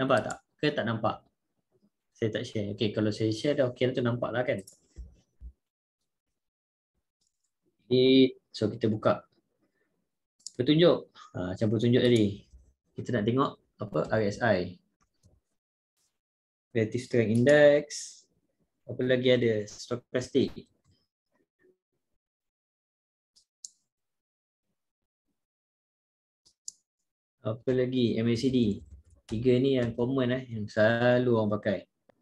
Nampak tak? Ke tak nampak? Saya tak share. Okey, kalau saya share dah okey tu nampak lah kan. Jadi, so kita buka. Petunjuk. Ha, macam petunjuk tadi. Kita nak tengok apa RSI. Relative Strength Index. Apa lagi ada? Stochastic. Apa lagi? MACD. Tiga ni yang common eh yang selalu orang pakai. Okay,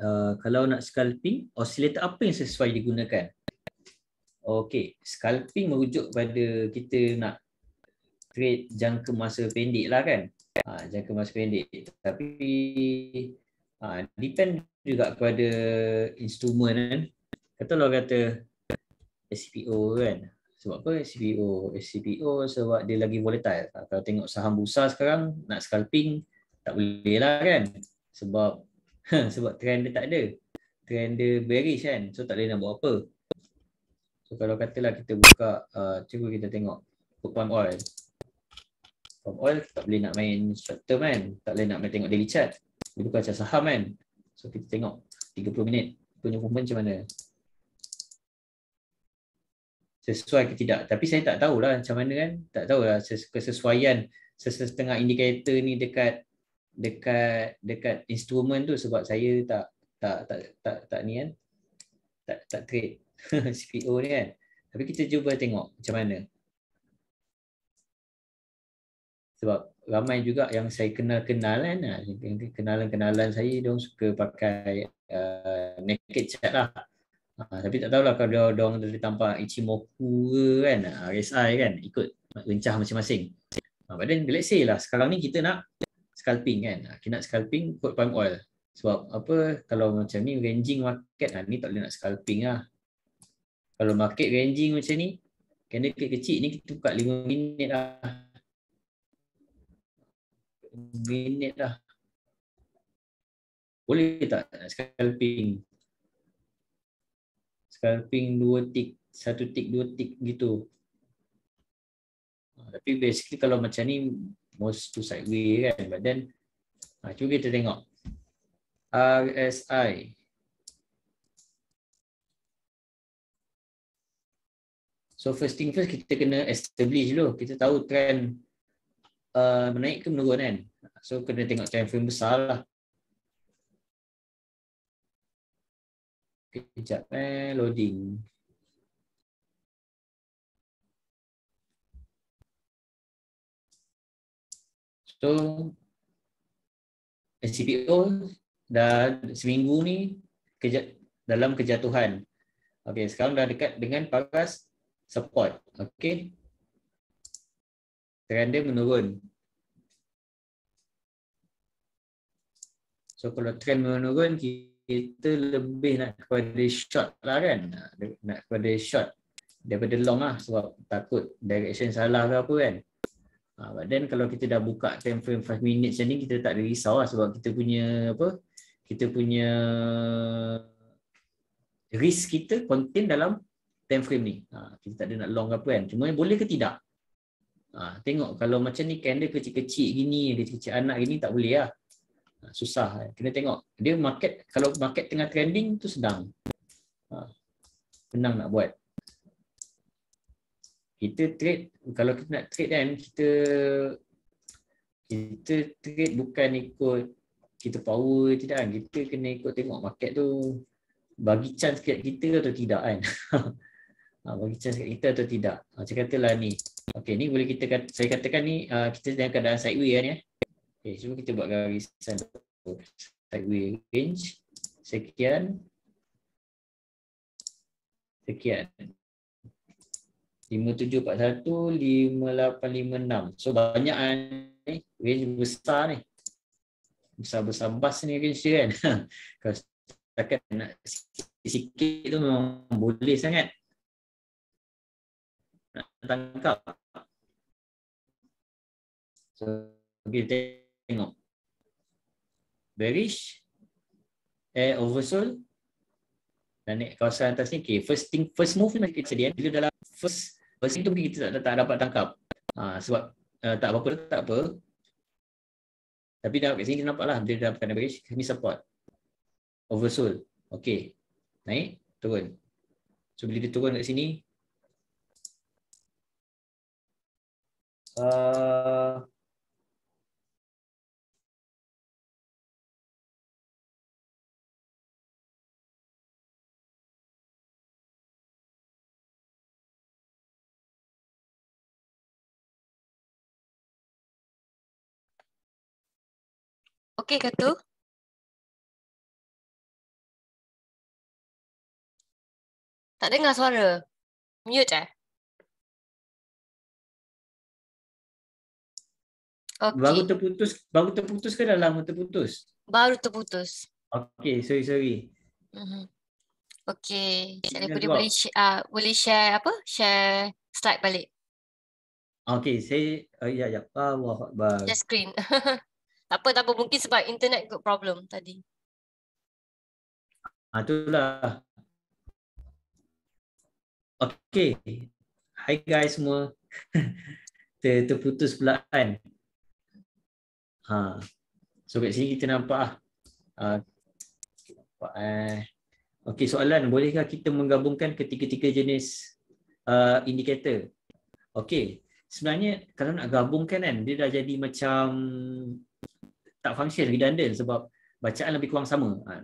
uh, kalau nak scalping, oscillator apa yang sesuai digunakan? Okay, scalping merujuk pada kita nak trade jangka masa pendek lah kan ha, jangka masa pendek tapi ha, depend juga kepada instrumen kan kata lo kata SPO kan sebab apa SPO SPO sebab dia lagi volatile ha, kalau tengok saham bursa sekarang nak scalping tak boleh lah kan sebab sebab trend dia tak ada trend dia bearish kan so tak boleh nak buat apa so kalau katalah kita buka uh, cuba kita tengok crude palm oil from oil tak boleh nak main short term kan tak boleh nak main tengok daily chart dia bukan macam saham kan so kita tengok 30 minit punya movement macam mana sesuai ke tidak tapi saya tak tahulah macam mana kan tak tahulah kesesuaian sesetengah indikator ni dekat dekat dekat instrumen tu sebab saya tak tak tak tak, tak, tak ni kan tak tak trade CPO ni kan tapi kita cuba tengok macam mana sebab ramai juga yang saya kenal-kenal kan lah. kenalan-kenalan saya dong suka pakai uh, naked chat lah uh, tapi tak tahulah kalau dia orang dari tampak Ichimoku ke kan ah, RSI kan ikut rencah masing-masing uh, but then let's say lah sekarang ni kita nak scalping kan kita nak scalping put palm oil sebab apa kalau macam ni ranging market lah ni tak boleh nak scalping lah kalau market ranging macam ni candle kecil ni kita buka 5 minit lah minit dah. Boleh tak scalping? Scalping dua tik, satu tik, dua tik gitu. Ah, tapi basically kalau macam ni, most to sideway kan. But then, ha, cuba kita tengok. RSI. So first thing first, kita kena establish dulu. Kita tahu trend uh, naik ke menurun kan so kena tengok time frame besar lah kejap eh loading so SCPO dan seminggu ni kejap dalam kejatuhan. Okey, sekarang dah dekat dengan paras support. Okey trend dia menurun. So kalau trend menurun kita lebih nak kepada short lah kan. Nak kepada short daripada long lah sebab takut direction salah ke apa kan. Ah, but then kalau kita dah buka time frame 5 minit macam ni kita tak ada risau lah sebab kita punya apa kita punya risk kita contain dalam time frame ni. Ha, kita tak ada nak long ke apa kan. Cuma boleh ke tidak? Ha, tengok kalau macam ni kan dia kecil-kecil gini, dia kecil-kecil anak gini tak boleh lah. Ha, susah. Eh. Kena tengok. Dia market, kalau market tengah trending tu sedang. Ha, senang nak buat. Kita trade, kalau kita nak trade kan, kita kita trade bukan ikut kita power tidak kan. Kita kena ikut tengok market tu bagi chance kita atau tidak kan. Ah, bagi chance kat kita atau tidak. Ha, ah, saya katalah ni. Okey, ni boleh kita kata saya katakan ni uh, kita dalam keadaan sideways kan ya. Okey, cuba kita buat garisan sideways range. Sekian. Sekian. 5741 5856. So banyak kan ni range besar ni. Besar-besar bas ni range dia kan. Kalau setakat nak sikit-sikit tu memang boleh sangat terangkap. So, kita tengok. Bearish, air oversold, dan naik kawasan atas ni. Okay, first thing, first move ni kita sedia. Bila dalam first, first thing tu kita tak, tak dapat tangkap. Ha, sebab uh, tak apa-apa, tak apa. Tapi dalam kat sini kita nampak lah. Bila dalam kanan bearish, kami support. Oversold. Okay. Naik, turun. So bila dia turun kat sini, Uh, Okey, Kato. Tak dengar suara. Mute eh? Okay. Baru terputus, baru terputus ke dah lama terputus? Baru terputus. Okay, sorry sorry. Mm Okay, saya boleh boleh ah, uh, boleh share apa? Share slide balik. Okay, saya oh, ya ya. Allah Akbar. Just screen. tak apa, tak apa. Mungkin sebab internet got problem tadi. Ah, itulah. Okay. Hi guys semua. Ter terputus pula kan. Ha. So kat sini kita nampak ah. Uh, eh. Okey soalan bolehkah kita menggabungkan ketiga-tiga jenis uh, indikator? Okey. Sebenarnya kalau nak gabungkan kan dia dah jadi macam tak function redundant sebab bacaan lebih kurang sama. Ha.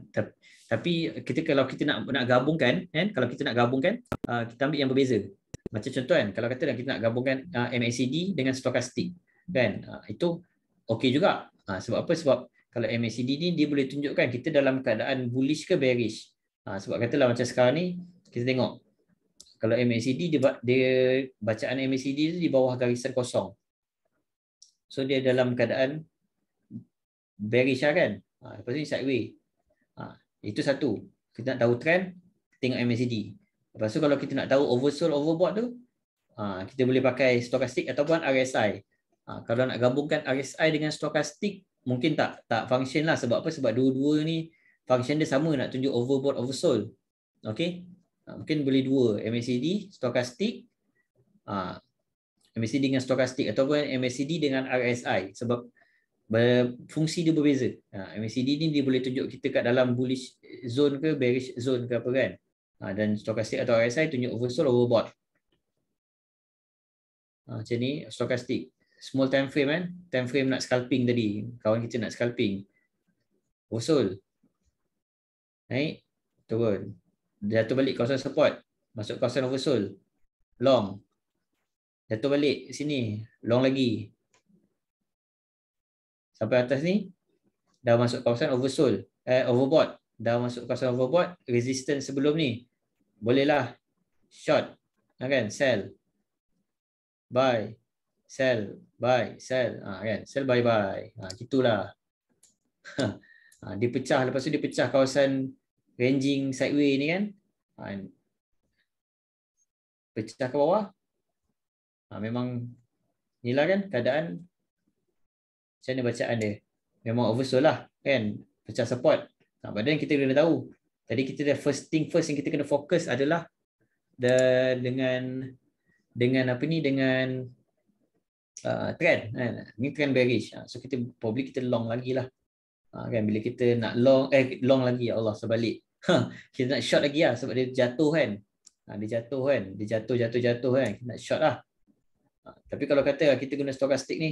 Tapi kita kalau kita nak nak gabungkan kan kalau kita nak gabungkan uh, kita ambil yang berbeza. Macam contoh kan kalau kata kita nak gabungkan uh, MACD dengan Stokastik, kan uh, itu okey juga. Ha, sebab apa? Sebab kalau MACD ni dia boleh tunjukkan kita dalam keadaan bullish ke bearish. Ha, sebab katalah macam sekarang ni kita tengok kalau MACD dia, dia bacaan MACD tu di bawah garisan kosong. So dia dalam keadaan bearish lah kan? Ha, lepas ni sideway. Ha, itu satu. Kita nak tahu trend, tengok MACD. Lepas tu kalau kita nak tahu oversold, overbought tu, ha, kita boleh pakai stochastic ataupun RSI. Ha, kalau nak gabungkan RSI dengan stokastik, mungkin tak tak function lah. Sebab apa? Sebab dua-dua ni function dia sama nak tunjuk overbought, oversold. Okay? Ha, mungkin beli dua. MACD, stokastik. Ha, MACD dengan stokastik ataupun MACD dengan RSI. Sebab fungsi dia berbeza. Ha, MACD ni dia boleh tunjuk kita kat dalam bullish zone ke bearish zone ke apa kan. Ha, dan stokastik atau RSI tunjuk oversold, overbought. Ha, macam ni, stokastik small time frame kan time frame nak scalping tadi kawan kita nak scalping usul naik turun jatuh balik kawasan support masuk kawasan oversold long jatuh balik sini long lagi sampai atas ni dah masuk kawasan oversold eh overbought dah masuk kawasan overbought resistance sebelum ni bolehlah short kan sell buy sell buy sell ha, kan sell buy buy ha gitulah ha, dipecah lepas tu dipecah kawasan ranging sideways ni kan ha, pecah ke bawah ha, memang ni lah kan keadaan macam mana bacaan dia memang oversold lah kan pecah support ha, badan kita kena tahu tadi kita dah first thing first yang kita kena fokus adalah the dengan dengan apa ni dengan uh, trend kan ni trend bearish ah, so kita probably kita long lagi lah uh, kan bila kita nak long eh long lagi ya Allah sebalik huh, ha, kita nak short lagi lah sebab dia jatuh kan uh, dia jatuh kan dia jatuh jatuh jatuh kan kita nak short lah uh, tapi kalau kata lah, kita guna stochastic ni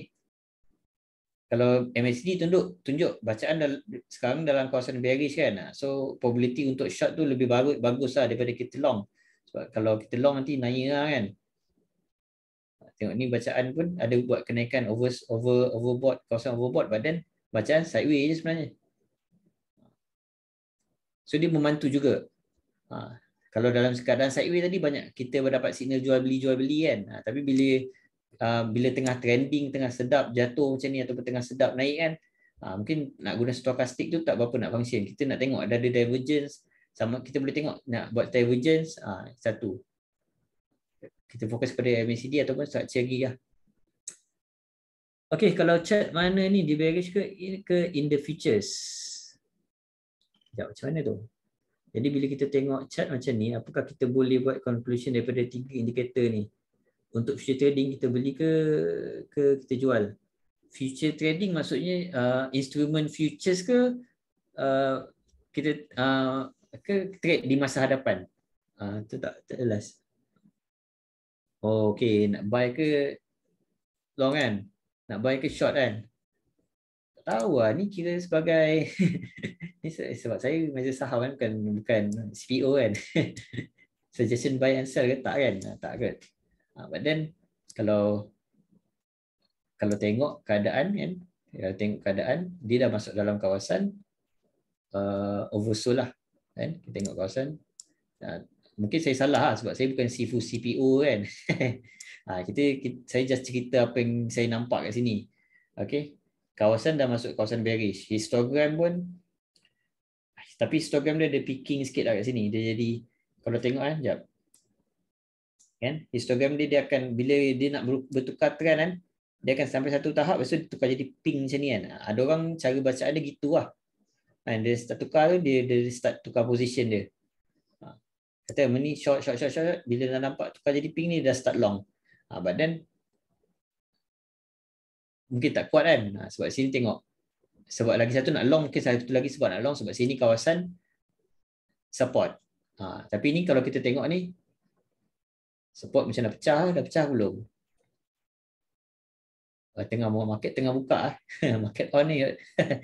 kalau MACD tunjuk tunjuk bacaan dah, sekarang dalam kawasan bearish kan so probability untuk short tu lebih bagus baguslah daripada kita long sebab kalau kita long nanti naik lah, kan tengok ni bacaan pun ada buat kenaikan over over overboard kawasan overboard badan bacaan sideways je sebenarnya so dia membantu juga ha, kalau dalam keadaan sideways tadi banyak kita berdapat signal jual beli jual beli kan ha, tapi bila uh, bila tengah trending tengah sedap jatuh macam ni ataupun tengah sedap naik kan ha, mungkin nak guna stochastic tu tak berapa nak function kita nak tengok ada ada divergence sama kita boleh tengok nak buat divergence ha, satu kita fokus kepada MACD ataupun structure gig lah. Okay, kalau chart mana ni di bearish ke in, ke in the futures? Ya, macam mana tu? Jadi bila kita tengok chart macam ni, apakah kita boleh buat conclusion daripada tiga indikator ni? Untuk future trading kita beli ke ke kita jual? Future trading maksudnya uh, instrumen futures ke uh, kita uh, ke trade di masa hadapan? Uh, tu tak, tak jelas. Oh, okay. Nak buy ke long kan? Nak buy ke short kan? Tak tahu lah. Ni kira sebagai... ni sebab saya manager saham kan? Bukan, bukan CPO kan? Suggestion buy and sell ke? Tak kan? Ah, tak ke? Ah, but then, kalau kalau tengok keadaan kan? Kalau ya, tengok keadaan, dia dah masuk dalam kawasan uh, oversold lah. Kan? Kita tengok kawasan. Uh, mungkin saya salah lah, sebab saya bukan sifu CPU kan. ha, kita, kita, saya just cerita apa yang saya nampak kat sini. Okay. Kawasan dah masuk kawasan bearish. Histogram pun. Tapi histogram dia ada peaking sikit lah kat sini. Dia jadi, kalau tengok kan, jap. Kan? Histogram dia, dia akan, bila dia nak bertukar trend kan, dia akan sampai satu tahap, lepas tu dia tukar jadi pink macam ni kan. Ada orang cara bacaan dia gitu lah. Kan? Dia start tukar tu, dia, dia start tukar position dia kata ni short, short short short short bila dah nampak tukar jadi pink ni dah start long ha, but then mungkin tak kuat kan ha, sebab sini tengok sebab lagi satu nak long mungkin satu lagi sebab nak long sebab sini kawasan support ha, tapi ni kalau kita tengok ni support macam dah pecah dah pecah belum tengah mau market tengah buka market on ni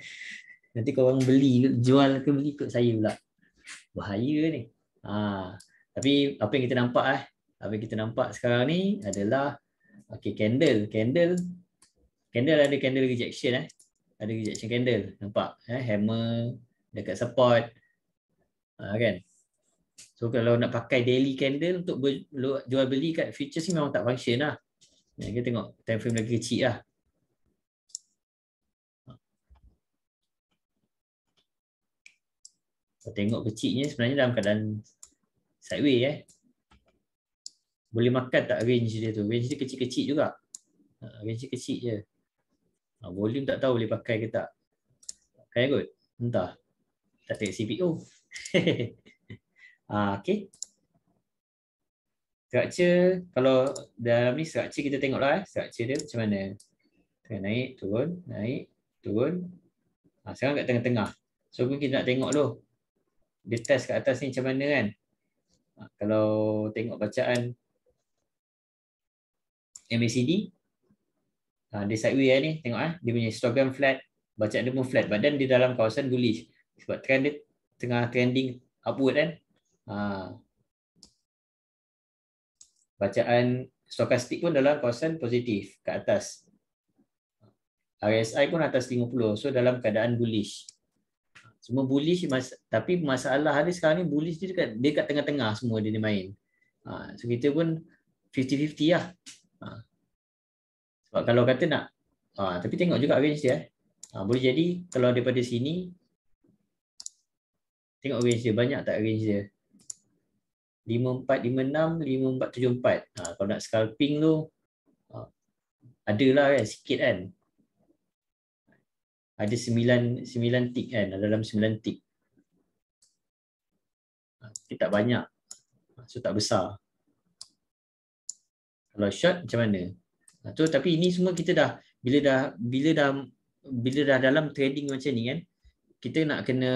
nanti kau beli jual ke beli ikut saya pula bahaya ni Ha, tapi apa yang kita nampak eh? Apa yang kita nampak sekarang ni adalah okey candle, candle. Candle ada candle rejection eh. Ada rejection candle. Nampak eh hammer dekat support. Ha, kan? So kalau nak pakai daily candle untuk jual beli kat futures ni memang tak function lah. Ya, kita tengok time frame lagi kecil lah. Kita tengok kecilnya sebenarnya dalam keadaan sideway eh. Boleh makan tak range dia tu? Range dia kecil-kecil juga. Ha, range dia kecil je. Ha, volume tak tahu boleh pakai ke tak. Pakai kot? Entah. Tak tengok CPU. ha, okay. Structure, kalau dalam ni structure kita tengok lah eh. Structure dia macam mana. Tengah naik, turun, naik, turun. Ha, sekarang kat tengah-tengah. So, kita nak tengok dulu. Dia test kat atas ni macam mana kan. Ha, kalau tengok bacaan MACD ha, Dia sideway eh, ni Tengok eh. Dia punya histogram flat Bacaan dia pun flat Badan dia dalam kawasan bullish Sebab trend dia Tengah trending upward kan ha. Bacaan stokastik pun dalam kawasan positif Ke atas RSI pun atas 50 So dalam keadaan bullish Cuma bullish mas- tapi masalah hari sekarang ni bullish dia dekat dia tengah-tengah semua dia ni main. Ha, so kita pun 50-50 lah. Ha. Sebab kalau kata nak ha, tapi tengok juga range dia. Eh. Ha, boleh jadi kalau daripada sini tengok range dia banyak tak range dia. 5456 5474. Ha, kalau nak scalping tu ha, ada lah kan sikit kan ada sembilan sembilan tick kan dalam sembilan tick ah, kita tak banyak ah, so tak besar kalau short macam mana ah, tu tapi ini semua kita dah bila dah bila dah bila dah dalam trading macam ni kan kita nak kena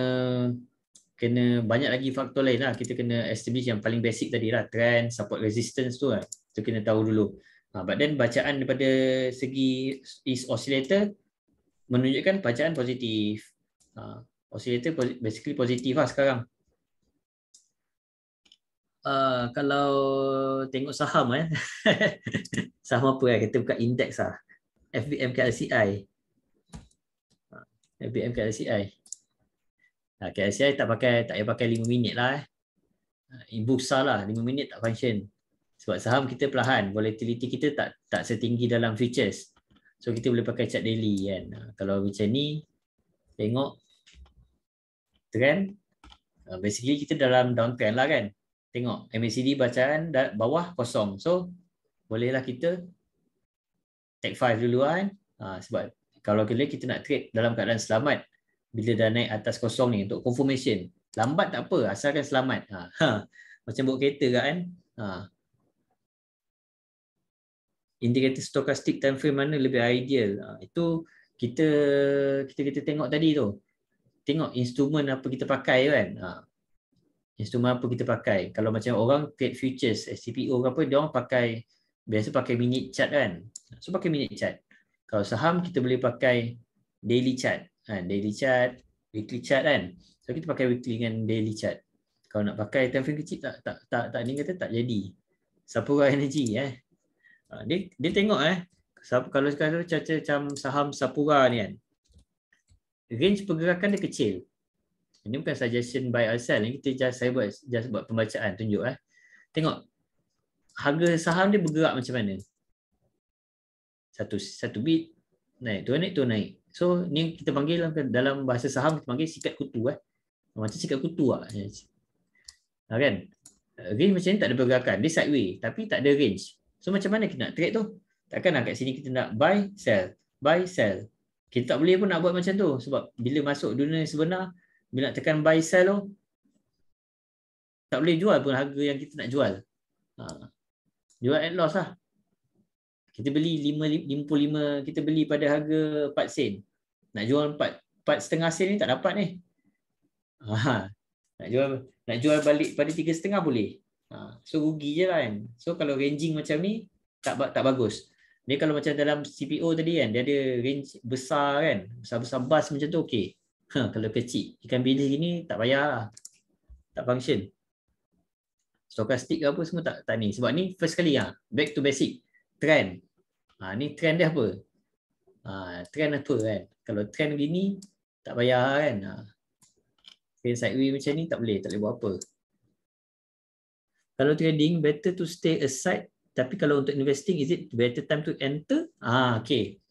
kena banyak lagi faktor lain lah kita kena establish yang paling basic tadi lah trend support resistance tu lah tu kena tahu dulu ha, but then bacaan daripada segi is oscillator menunjukkan bacaan positif. Uh, oscillator basically positif lah sekarang. Uh, kalau tengok saham eh. saham apa eh? Kita buka indeks lah. FBM KLCI. Ha, FBM KLCI. Uh, ha, KLCI tak pakai, tak payah pakai 5 minit lah eh. In bursa lah, 5 minit tak function. Sebab saham kita perlahan, volatility kita tak tak setinggi dalam futures. So kita boleh pakai chart daily kan. Ha, kalau macam ni tengok trend ha, basically kita dalam downtrend lah kan. Tengok MACD bacaan bawah kosong. So bolehlah kita take five dulu kan. Ha, sebab kalau kita kita nak trade dalam keadaan selamat bila dah naik atas kosong ni untuk confirmation. Lambat tak apa asalkan selamat. Ha, ha. macam buat kereta kan. Ha indicator stochastic time frame mana lebih ideal uh, itu kita kita kita tengok tadi tu tengok instrumen apa kita pakai kan uh, instrumen apa kita pakai kalau macam orang trade futures SCPO ke apa dia orang pakai biasa pakai minute chart kan so pakai minute chart kalau saham kita boleh pakai daily chart kan daily chart weekly chart kan so kita pakai weekly dengan daily chart kalau nak pakai time frame kecil tak tak tak tak ni kata tak jadi Sapura Energy eh. Ha, dia dia tengok eh kalau sekarang tu caca macam saham Sapura ni kan range pergerakan dia kecil ini bukan suggestion by ourselves Ini kita just saya buat just buat pembacaan tunjuk eh tengok harga saham dia bergerak macam mana satu satu bit naik tu naik tu naik so ni kita panggil dalam bahasa saham kita panggil sikat kutu eh macam sikat kutu ah ha, kan range macam ni tak ada pergerakan dia sideways tapi tak ada range So macam mana kita nak trade tu? Takkan nak lah kat sini kita nak buy, sell, buy, sell. Kita tak boleh pun nak buat macam tu sebab bila masuk dunia sebenar, bila nak tekan buy, sell tu, tak boleh jual pun harga yang kita nak jual. Ha. Jual at loss lah. Kita beli 55, kita beli pada harga 4 sen. Nak jual 4, 4 setengah sen ni tak dapat ni. Ha. Nak jual nak jual balik pada 3 setengah boleh. Ha, so rugi je lah kan. So kalau ranging macam ni tak tak bagus. ni kalau macam dalam CPO tadi kan, dia ada range besar kan. Besar-besar bas macam tu okey. Huh, ha, kalau kecil, ikan bilis gini tak payah lah. Tak function. Stokastik ke apa semua tak, tak ni. Sebab ni first kali lah. Back to basic. Trend. Ha, ni trend dia apa? Ha, trend apa kan? Kalau trend gini tak payah lah kan. Ha. Okay, sideway macam ni tak boleh. Tak boleh buat apa kalau trading better to stay aside tapi kalau untuk investing is it better time to enter ah okey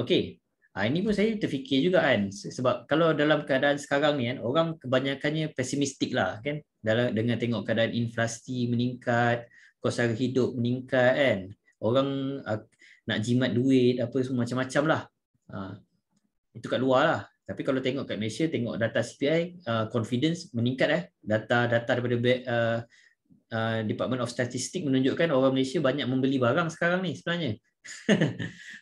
okey ah ini pun saya terfikir juga kan sebab kalau dalam keadaan sekarang ni kan orang kebanyakannya pesimistik lah kan dalam dengan tengok keadaan inflasi meningkat kos harga hidup meningkat kan orang uh, nak jimat duit apa semua macam-macam lah ah, itu kat luar lah tapi kalau tengok kat Malaysia, tengok data CPI, uh, confidence meningkat eh. Data-data daripada uh, uh, Department of Statistics menunjukkan orang Malaysia banyak membeli barang sekarang ni sebenarnya.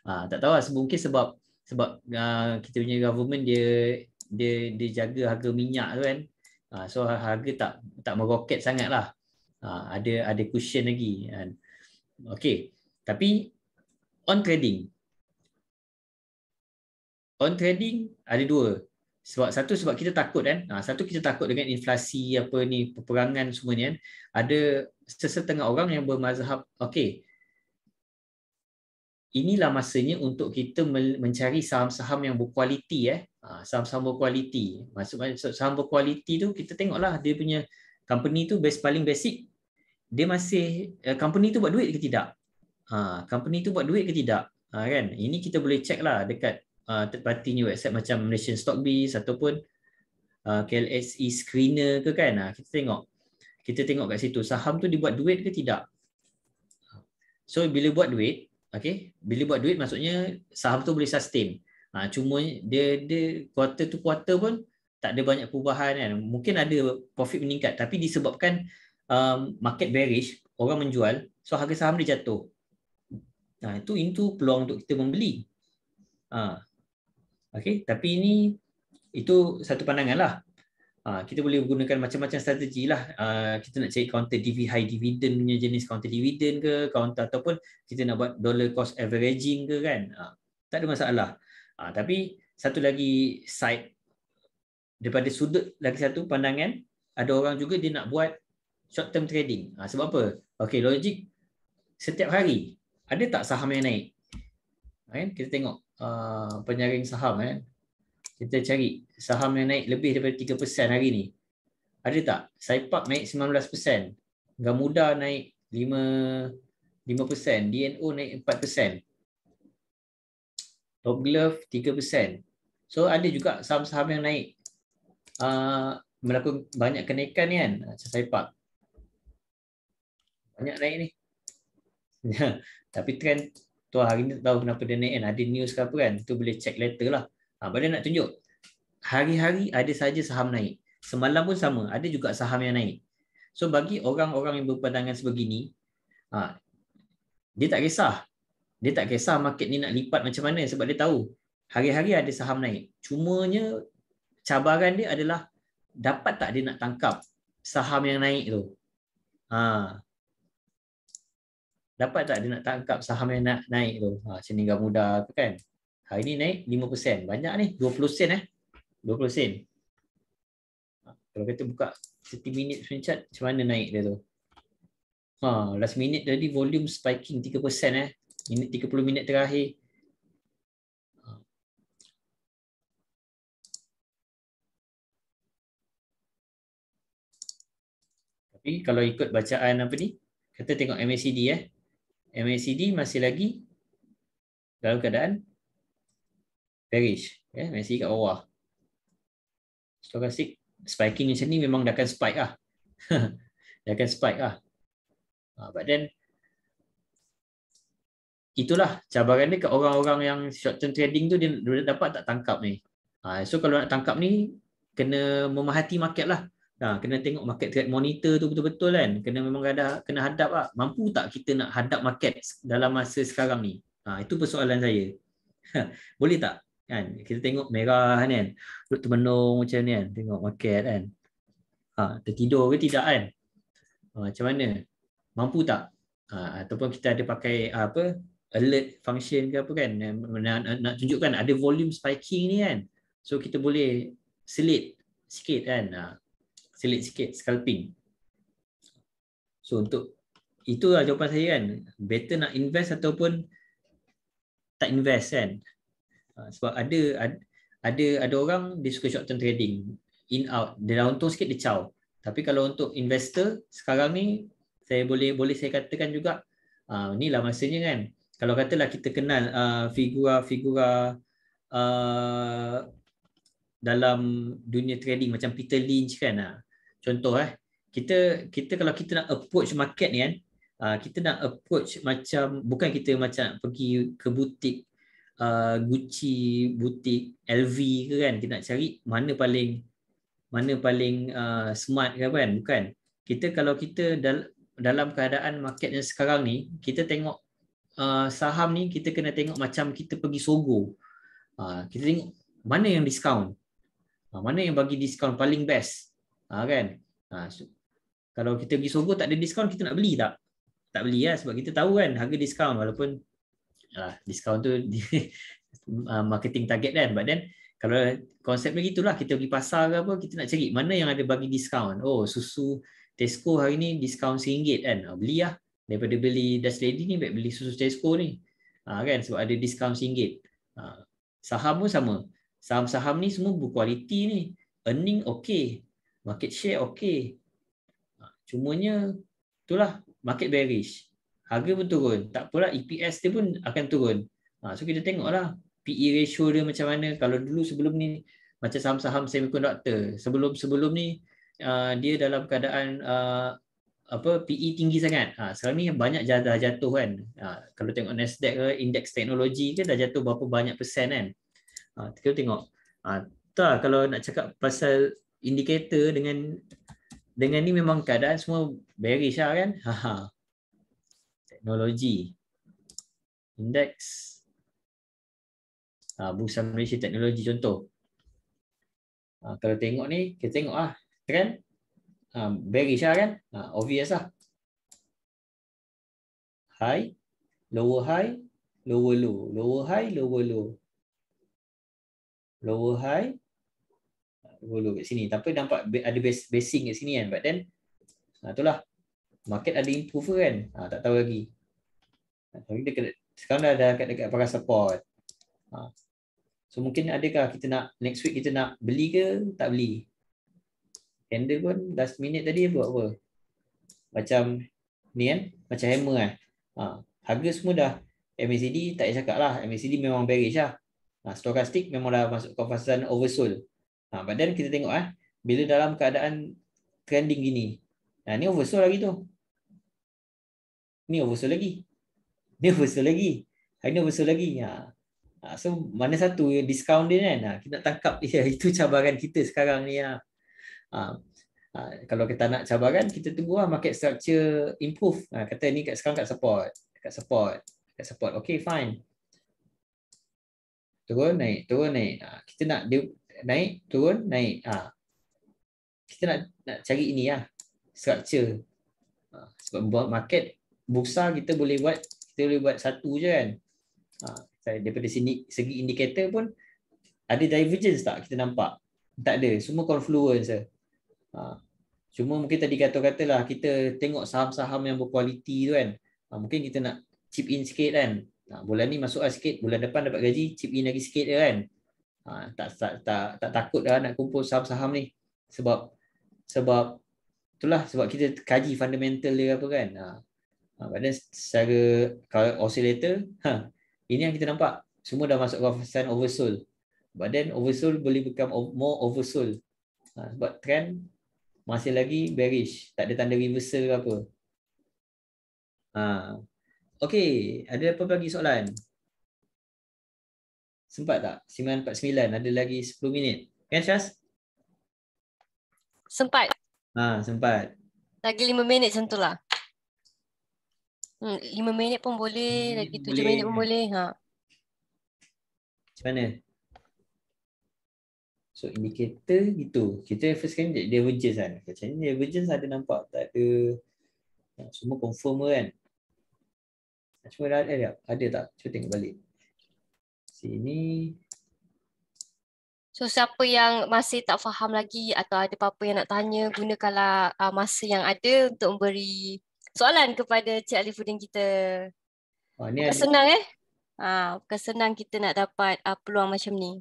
uh, tak tahu lah, mungkin sebab sebab uh, kita punya government dia dia dia jaga harga minyak tu kan. Uh, so ha-, harga tak tak meroket sangatlah. Ha, ah, ada ada cushion lagi kan. Okey. Tapi on trading, on trading ada dua sebab satu sebab kita takut kan ha, satu kita takut dengan inflasi apa ni peperangan semua ni kan ada sesetengah orang yang bermazhab okey inilah masanya untuk kita mencari saham-saham yang berkualiti eh ha, saham-saham berkualiti maksudnya saham berkualiti tu kita tengoklah dia punya company tu best paling basic dia masih uh, company tu buat duit ke tidak ha, company tu buat duit ke tidak ha, kan ini kita boleh cek lah dekat Uh, third party new website macam Malaysian Stockbiz ataupun uh, KLSE Screener ke kan uh, kita tengok kita tengok kat situ saham tu dibuat duit ke tidak so bila buat duit okay bila buat duit maksudnya saham tu boleh sustain uh, cuma dia dia quarter tu quarter pun tak ada banyak perubahan kan mungkin ada profit meningkat tapi disebabkan um, market bearish orang menjual so harga saham dia jatuh nah itu itu peluang untuk kita membeli ah Okay, tapi ini itu satu pandangan lah. Ha, kita boleh gunakan macam-macam strategi lah. Ha, kita nak cari counter DV high dividend punya jenis counter dividend ke, counter ataupun kita nak buat dollar cost averaging ke kan. Ha, tak ada masalah. Ha, tapi satu lagi side daripada sudut lagi satu pandangan, ada orang juga dia nak buat short term trading. Ha, sebab apa? Okay, logik setiap hari ada tak saham yang naik? Okay, kita tengok Ah, penyaring saham eh. Kita cari saham yang naik lebih daripada 3% hari ni. Ada tak? Saipak naik 19%. Gamuda naik 5 5%, DNO naik 4%. Top Glove 3%. So ada juga saham-saham yang naik uh, ah, melakukan banyak kenaikan ni kan ah, Saipak. Banyak naik ni. tapi trend tu hari ni tak tahu kenapa dia naik kan ada news ke apa kan tu boleh check later lah ha, but nak tunjuk hari-hari ada saja saham naik semalam pun sama ada juga saham yang naik so bagi orang-orang yang berpandangan sebegini ha, dia tak kisah dia tak kisah market ni nak lipat macam mana sebab dia tahu hari-hari ada saham naik cumanya cabaran dia adalah dapat tak dia nak tangkap saham yang naik tu ha, dapat tak dia nak tangkap saham yang nak naik tu ha seninga muda tu kan hari ni naik 5% banyak ni 20 sen eh 20 sen ha, kalau kita buka 30 minit screenshot macam mana naik dia tu ha last minute tadi volume spiking 3% eh ini 30 minit terakhir ha. Tapi kalau ikut bacaan apa ni? Kita tengok MACD eh. MACD masih lagi dalam keadaan bearish ya masih kat bawah stochastic spiking macam ni memang dah akan spike ah dah akan spike ah Ah, but then itulah cabaran dia kat orang-orang yang short term trading tu dia dapat tak tangkap ni ah, so kalau nak tangkap ni kena memahati market lah Ha, kena tengok market trade monitor tu betul-betul kan. Kena memang ada kena hadap lah. Mampu tak kita nak hadap market dalam masa sekarang ni? Ha, itu persoalan saya. Ha, boleh tak? Kan? Kita tengok merah kan. Duduk termenung macam ni kan. Tengok market kan. Ha, tertidur ke tidak kan? Ha, macam mana? Mampu tak? Ha, ataupun kita ada pakai ha, apa? alert function ke apa kan nak, nak, nak tunjukkan ada volume spiking ni kan so kita boleh selit sikit kan ha, selit sikit scalping. So untuk itu lah jawapan saya kan, better nak invest ataupun tak invest kan. Ha, sebab ada ada ada orang dia suka short term trading, in out, dia dah untung sikit dia caw. Tapi kalau untuk investor sekarang ni saya boleh boleh saya katakan juga ah uh, inilah masanya kan. Kalau katalah kita kenal figura-figura ha, uh, dalam dunia trading macam Peter Lynch kan ah. Uh, contoh eh kita kita kalau kita nak approach market ni kan uh, kita nak approach macam bukan kita macam nak pergi ke butik uh, Gucci butik LV ke kan kita nak cari mana paling mana paling uh, smart ke kan bukan kita kalau kita dal- dalam keadaan market yang sekarang ni kita tengok uh, saham ni kita kena tengok macam kita pergi sogo uh, kita tengok mana yang discount uh, mana yang bagi discount paling best Ha, kan? Ha, so, kalau kita pergi Sogo tak ada diskaun, kita nak beli tak? Tak beli ya, sebab kita tahu kan harga diskaun walaupun ah, diskaun tu ha, marketing target kan. But then kalau konsep dia gitulah kita pergi pasar ke apa kita nak cari mana yang ada bagi diskaun. Oh susu Tesco hari ni diskaun RM1 kan. Ah, beli lah. Daripada beli Dutch Lady ni baik beli susu Tesco ni. Ah, kan sebab ada diskaun RM1. Ah, saham pun sama. Saham-saham ni semua berkualiti ni. Earning okey market share okey. Ha, cumanya itulah market bearish. Harga pun turun. Tak apalah EPS dia pun akan turun. Ha, so kita tengoklah PE ratio dia macam mana. Kalau dulu sebelum ni macam saham-saham semiconductor. Sebelum-sebelum ni ha, dia dalam keadaan apa PE tinggi sangat. Ha, sekarang ni banyak dah jatuh kan. Ha, kalau tengok Nasdaq ke indeks teknologi ke dah jatuh berapa banyak persen kan. Ha, kita tengok. Ha, tak kalau nak cakap pasal indikator dengan dengan ni memang keadaan semua bearish lah kan. Haha. Teknologi. Index. Ha, Bursa Malaysia Teknologi contoh. Ha, kalau tengok ni, kita tengok lah. Trend. Ha, bearish lah kan. Ha, obvious lah. High. Lower high. Lower low. Lower high. Lower low. Lower high hulu kat sini tapi nampak ada base basing kat sini kan but then ah itulah market ada improve kan ah tak tahu lagi ha, tapi dia sekarang dah ada dekat dekat pakar support ah so mungkin adakah kita nak next week kita nak beli ke tak beli candle pun last minute tadi buat apa macam ni kan macam hammer ah ha. harga semua dah MACD tak payah cakap lah MACD memang bearish lah ha. stochastic memang dah masuk ke fasa oversold Ha, but then kita tengok eh, bila dalam keadaan trending gini. Ha, ni oversold lagi tu. Ni oversold lagi. Ni oversold lagi. Ini oversold lagi. Ha. Ha, so mana satu yang discount dia kan? Ha, kita nak tangkap ya, itu cabaran kita sekarang ni. Ha. Ha, ha, kalau kita nak cabaran, kita tunggu lah market structure improve. Ha, kata ni kat sekarang kat support. Kat support. Kat support. Okay, fine. Turun naik, turun naik. Ha, kita nak dia, naik turun naik ah kita nak nak cari ini lah structure ha. sebab buat market bursa kita boleh buat kita boleh buat satu je kan ha. saya daripada sini segi indikator pun ada divergence tak kita nampak tak ada semua confluence cuma mungkin tadi kata lah kita tengok saham-saham yang berkualiti tu kan mungkin kita nak chip in sikit kan bulan ni masuklah sikit bulan depan dapat gaji chip in lagi sikit je kan ha, tak, tak, tak, tak takut dah nak kumpul saham-saham ni sebab sebab itulah sebab kita kaji fundamental dia apa kan ha. ha padahal secara kalau oscillator ha, ini yang kita nampak semua dah masuk kawasan oversold Badan oversold boleh become more oversold ha, sebab trend masih lagi bearish tak ada tanda reversal ke apa ha. Okey, ada apa bagi soalan? Sempat tak? 9.49 ada lagi 10 minit. Kan Syaz? Sempat. Ha, sempat. Lagi 5 minit macam itulah. Hmm, 5 minit pun boleh. Hmm, lagi 7 boleh. minit pun boleh. Ha. Macam mana? So indicator gitu. Kita first candidate divergence kan. Macam ni divergence ada nampak tak ada. Semua confirm kan. Cuma ada, ada tak? Cuba tengok balik sini. So siapa yang masih tak faham lagi atau ada apa-apa yang nak tanya, gunakanlah uh, masa yang ada untuk memberi soalan kepada Cik Alifuddin kita. Oh, ni bukan ada. senang eh. Uh, bukan senang kita nak dapat uh, peluang macam ni.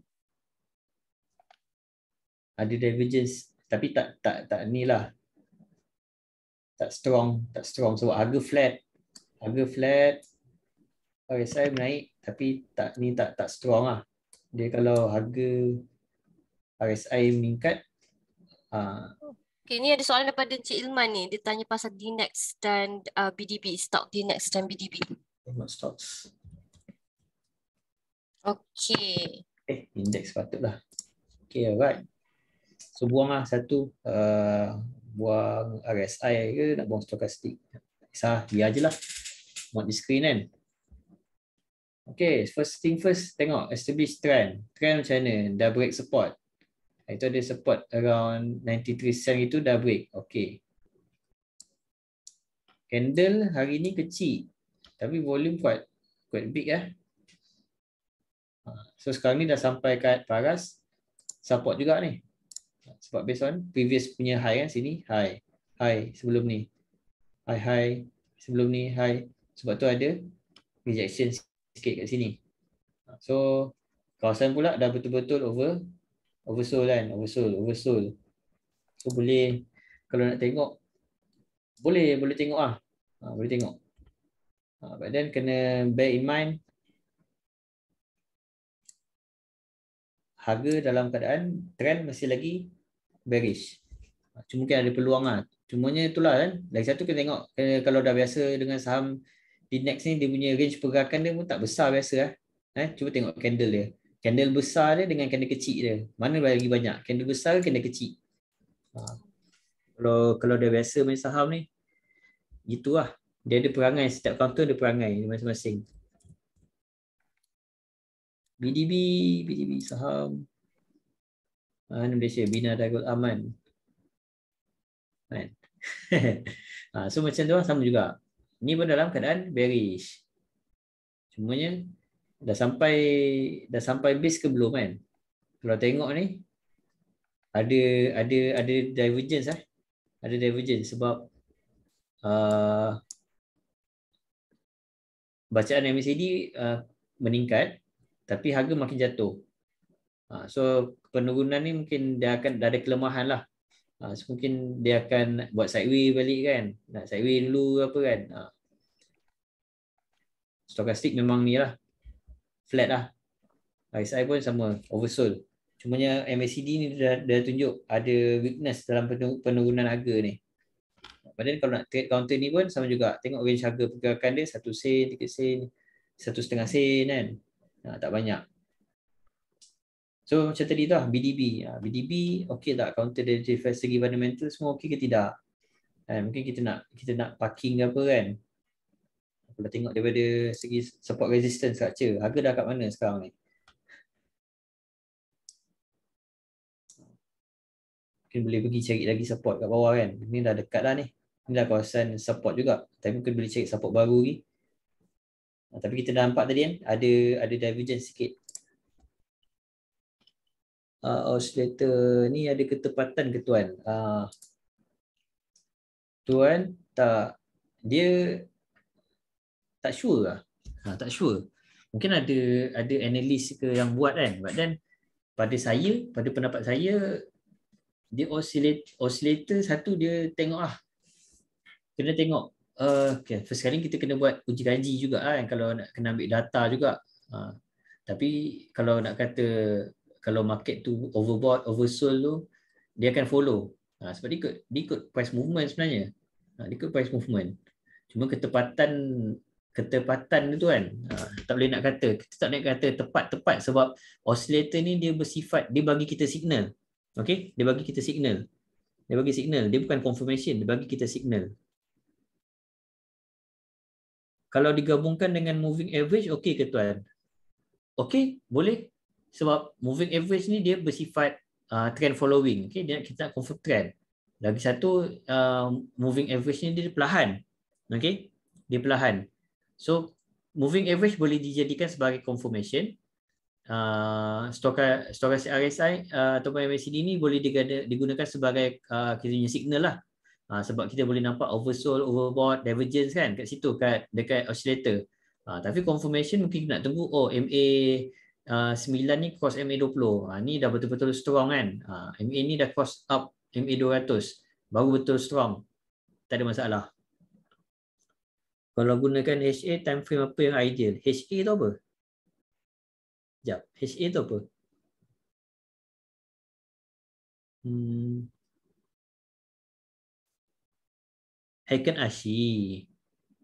Ada divergence tapi tak tak tak ni lah. Tak strong, tak strong. Sebab harga flat. Harga flat. Okay, saya naik tapi tak ni tak tak strong lah. Dia kalau harga RSI meningkat uh, ah, Okay, ni ada soalan daripada Encik Ilman ni. Dia tanya pasal Dinex dan uh, ah, BDB. Stock Dinex dan BDB. Dinex stocks. Okay. Eh, index patutlah. Okay, alright. So, ah, buang lah satu. Uh, buang RSI ke nak buang stokastik. Tak kisah. Biar je lah. Mod di screen kan. Okay, first thing first, tengok establish trend. Trend macam mana? Dah break support. Itu ada support around 93 cent itu dah break. Okay. Candle hari ni kecil. Tapi volume kuat. Kuat big lah. So sekarang ni dah sampai kat paras. Support juga ni. Support based on previous punya high kan sini. High. High sebelum ni. High, high. Sebelum ni, high. Sebab tu ada rejection sini sikit kat sini. So kawasan pula dah betul-betul over oversold kan, oversold, oversold. So boleh kalau nak tengok boleh boleh tengok ah. Ha, boleh tengok. Ha, but then kena bear in mind harga dalam keadaan trend masih lagi bearish. Cuma mungkin ada peluang lah. Cumanya itulah kan. Lagi satu kena tengok kena, kalau dah biasa dengan saham Binance ni dia punya range pergerakan dia pun tak besar biasa eh. eh. Cuba tengok candle dia. Candle besar dia dengan candle kecil dia. Mana lagi banyak? Candle besar ke candle kecil? Ha. Kalau kalau dia biasa main saham ni gitulah. Dia ada perangai setiap counter ada perangai masing-masing. BDB, BDB saham. Ah, biasa Bina Darul Aman. Right. ha, so macam tu lah sama juga ini pun dalam keadaan bearish. Semuanya dah sampai dah sampai base ke belum kan? Kalau tengok ni ada ada ada divergence ah. Ada divergence sebab uh, bacaan MACD uh, meningkat tapi harga makin jatuh. Uh, so penurunan ni mungkin dia akan dah ada kelemahan lah ha, so mungkin dia akan buat sideway balik kan nak sideway dulu apa kan ha. stochastic memang ni lah flat lah RSI pun sama oversold cumanya MACD ni dah, dah tunjuk ada weakness dalam penurunan harga ni Padahal kalau nak trade counter ni pun sama juga tengok range harga pergerakan dia 1 sen, tiga sen, satu setengah sen kan ha, tak banyak So macam tadi tu lah BDB. BDB ah, okey tak counter dari segi fundamental semua okey ke tidak? Eh, mungkin kita nak kita nak parking ke apa kan? Kalau tengok daripada segi support resistance structure, harga dah kat mana sekarang ni? Mungkin boleh pergi cari lagi support kat bawah kan? Ini dah dekat lah ni. Ini dah kawasan support juga. Tapi mungkin boleh cari support baru ni. Ah, tapi kita dah nampak tadi kan, ada ada divergence sikit uh, oscillator ni ada ketepatan ke tuan? Uh, tuan tak dia tak sure lah. Ha, tak sure. Mungkin ada ada analis ke yang buat kan. But then pada saya, pada pendapat saya dia oscillate oscillator satu dia tengok ah. Kena tengok uh, okay. first kali kita kena buat uji kaji juga kan kalau nak kena ambil data juga. Ha. Tapi kalau nak kata kalau market tu overbought, oversold tu, dia akan follow. Ha, sebab dia ikut, dia ikut price movement sebenarnya. Ha, dia ikut price movement. Cuma ketepatan ketepatan tu kan, ha, tak boleh nak kata. Kita tak nak kata tepat-tepat sebab oscillator ni dia bersifat, dia bagi kita signal. Okay? Dia bagi kita signal. Dia bagi signal. Dia bukan confirmation. Dia bagi kita signal. Kalau digabungkan dengan moving average, okey ke tuan? Okey, boleh sebab moving average ni dia bersifat uh, trend following okay? dia nak kita confirm trend lagi satu uh, moving average ni dia perlahan okay? dia perlahan so moving average boleh dijadikan sebagai confirmation uh, stokas RSI uh, ataupun MACD ni boleh digunakan sebagai uh, kiranya signal lah uh, sebab kita boleh nampak oversold overbought divergence kan kat situ kat dekat oscillator uh, tapi confirmation mungkin nak tunggu oh MA uh, ah, 9 ni cross MA20. Uh, ah, ni dah betul-betul strong kan. Uh, ah, MA ni dah cross up MA200. Baru betul strong. Tak ada masalah. Kalau gunakan HA, time frame apa yang ideal? HA tu apa? Sekejap. HA tu apa? Hmm. Haken Ashi.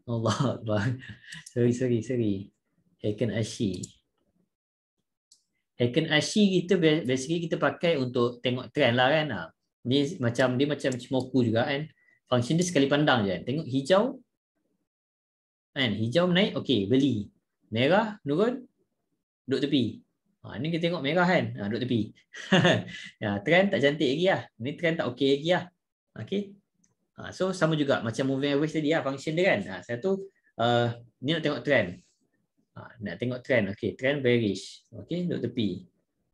Allah Allah. sorry, sorry, sorry. Haken Ashi. Ashi. Haken Ashi kita basically kita pakai untuk tengok trend lah kan. Ah, ni macam dia macam Ichimoku juga kan. Function dia sekali pandang je kan. Tengok hijau. Kan? Hijau naik, okey beli. Merah, nurun, duduk tepi. Ha, ni kita tengok merah kan, ha, duduk tepi. ya, trend tak cantik lagi lah. Ni trend tak okey lagi lah. Okay. Ha, so sama juga macam moving average tadi lah function dia kan. Ha, satu, uh, ni nak tengok trend. Ha, nak tengok trend okey trend bearish okey duduk tepi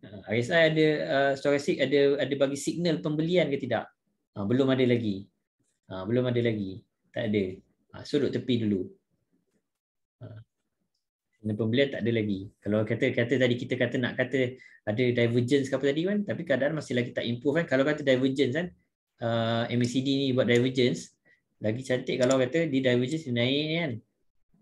uh, ha, RSI ada uh, stochastic ada ada bagi signal pembelian ke tidak uh, belum ada lagi uh, belum ada lagi tak ada uh, so duduk tepi dulu uh, pembelian tak ada lagi kalau kata kata tadi kita kata nak kata ada divergence ke apa tadi kan tapi keadaan masih lagi tak improve kan kalau kata divergence kan uh, MACD ni buat divergence lagi cantik kalau kata di divergence naik kan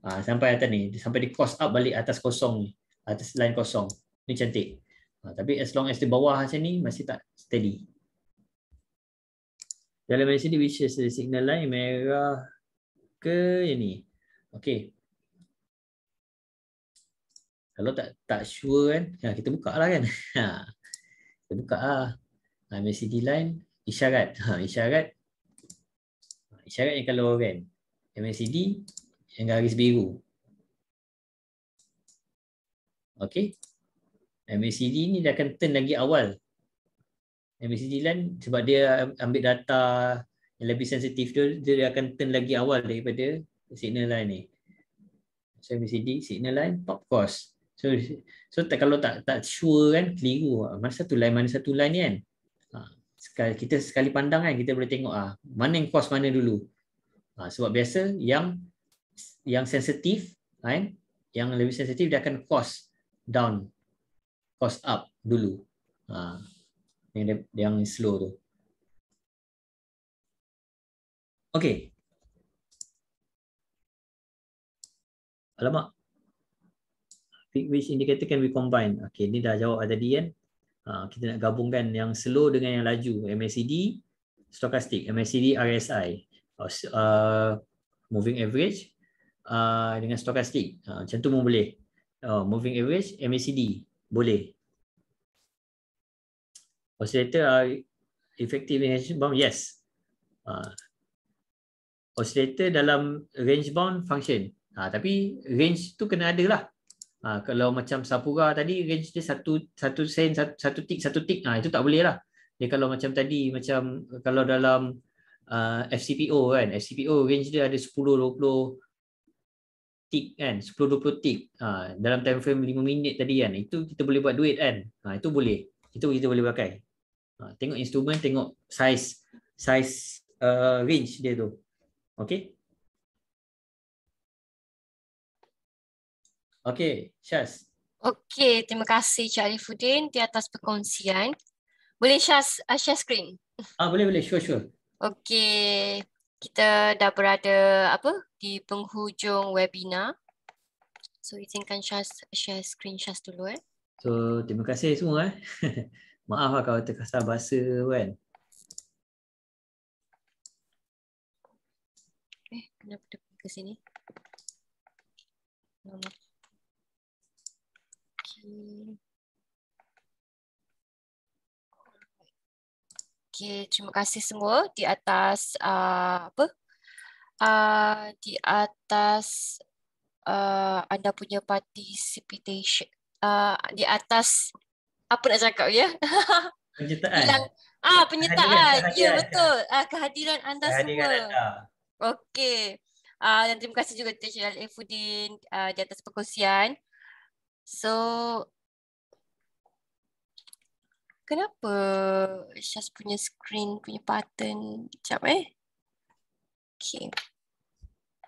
Ha, sampai atas ni. Sampai dia cross up balik atas kosong ni. Atas line kosong. Ni cantik. Ha, tapi as long as di bawah macam ni, masih tak steady. Dalam LCD, which is the signal line merah ke yang ni. Okay. Kalau tak tak sure kan, ya, lah kan. ha, kita buka lah kan. Ha. Kita buka lah. LCD line, isyarat. Ha, isyarat. Ha, isyarat yang kalau kan. LCD, yang garis biru. Okey. MACD ni dia akan turn lagi awal. MACD lain sebab dia ambil data yang lebih sensitif tu dia akan turn lagi awal daripada signal line ni. So MACD signal line top cost. So so tak, kalau tak tak sure kan keliru mana satu line mana satu line ni kan. Ha, sekali, kita sekali pandang kan kita boleh tengok ah mana yang cost mana dulu. Ha, sebab biasa yang yang sensitif kan yang lebih sensitif dia akan cost down cost up dulu ha yang yang slow tu okey Alamak. Which indicator can we combine? Okay, ni dah jawab tadi kan. Ha, kita nak gabungkan yang slow dengan yang laju. MACD, stochastic. MACD, RSI. Uh, moving average, uh, dengan stokastik. Uh, macam tu pun boleh. Uh, moving average, MACD. Boleh. Oscillator uh, effective range bound? Yes. Uh, oscillator dalam range bound function. Uh, tapi range tu kena ada lah. Uh, kalau macam Sapura tadi, range dia satu, satu sen, satu, satu tick, satu tick. Uh, itu tak boleh lah. Dia kalau macam tadi, macam kalau dalam uh, FCPO kan. FCPO range dia ada 10, 20, tick kan 10 20 tick ha, dalam time frame 5 minit tadi kan itu kita boleh buat duit kan ha, itu boleh itu kita boleh pakai ha, tengok instrumen tengok size size uh, range dia tu okey okey Syaz okey terima kasih Cik Arifuddin di atas perkongsian boleh Syaz uh, share screen ah boleh boleh sure sure okey kita dah berada apa di penghujung webinar. So izinkan Syaz share screen Syaz dulu eh. So terima kasih semua eh. Maaf lah kalau terkasar bahasa kan. Eh, kenapa dia ke sini? Okay. Okey, terima kasih semua di atas uh, apa? Uh, di atas uh, anda punya participation. Uh, di atas apa nak cakap ya? Penyertaan. Bilang, ah, penyertaan. Ya betul. Ah, kehadiran anda kehadiran semua. Okey. Uh, dan terima kasih juga Teacher Al Efudin uh, ah, di atas perkongsian. So, kenapa Syaz punya screen punya button sekejap eh okay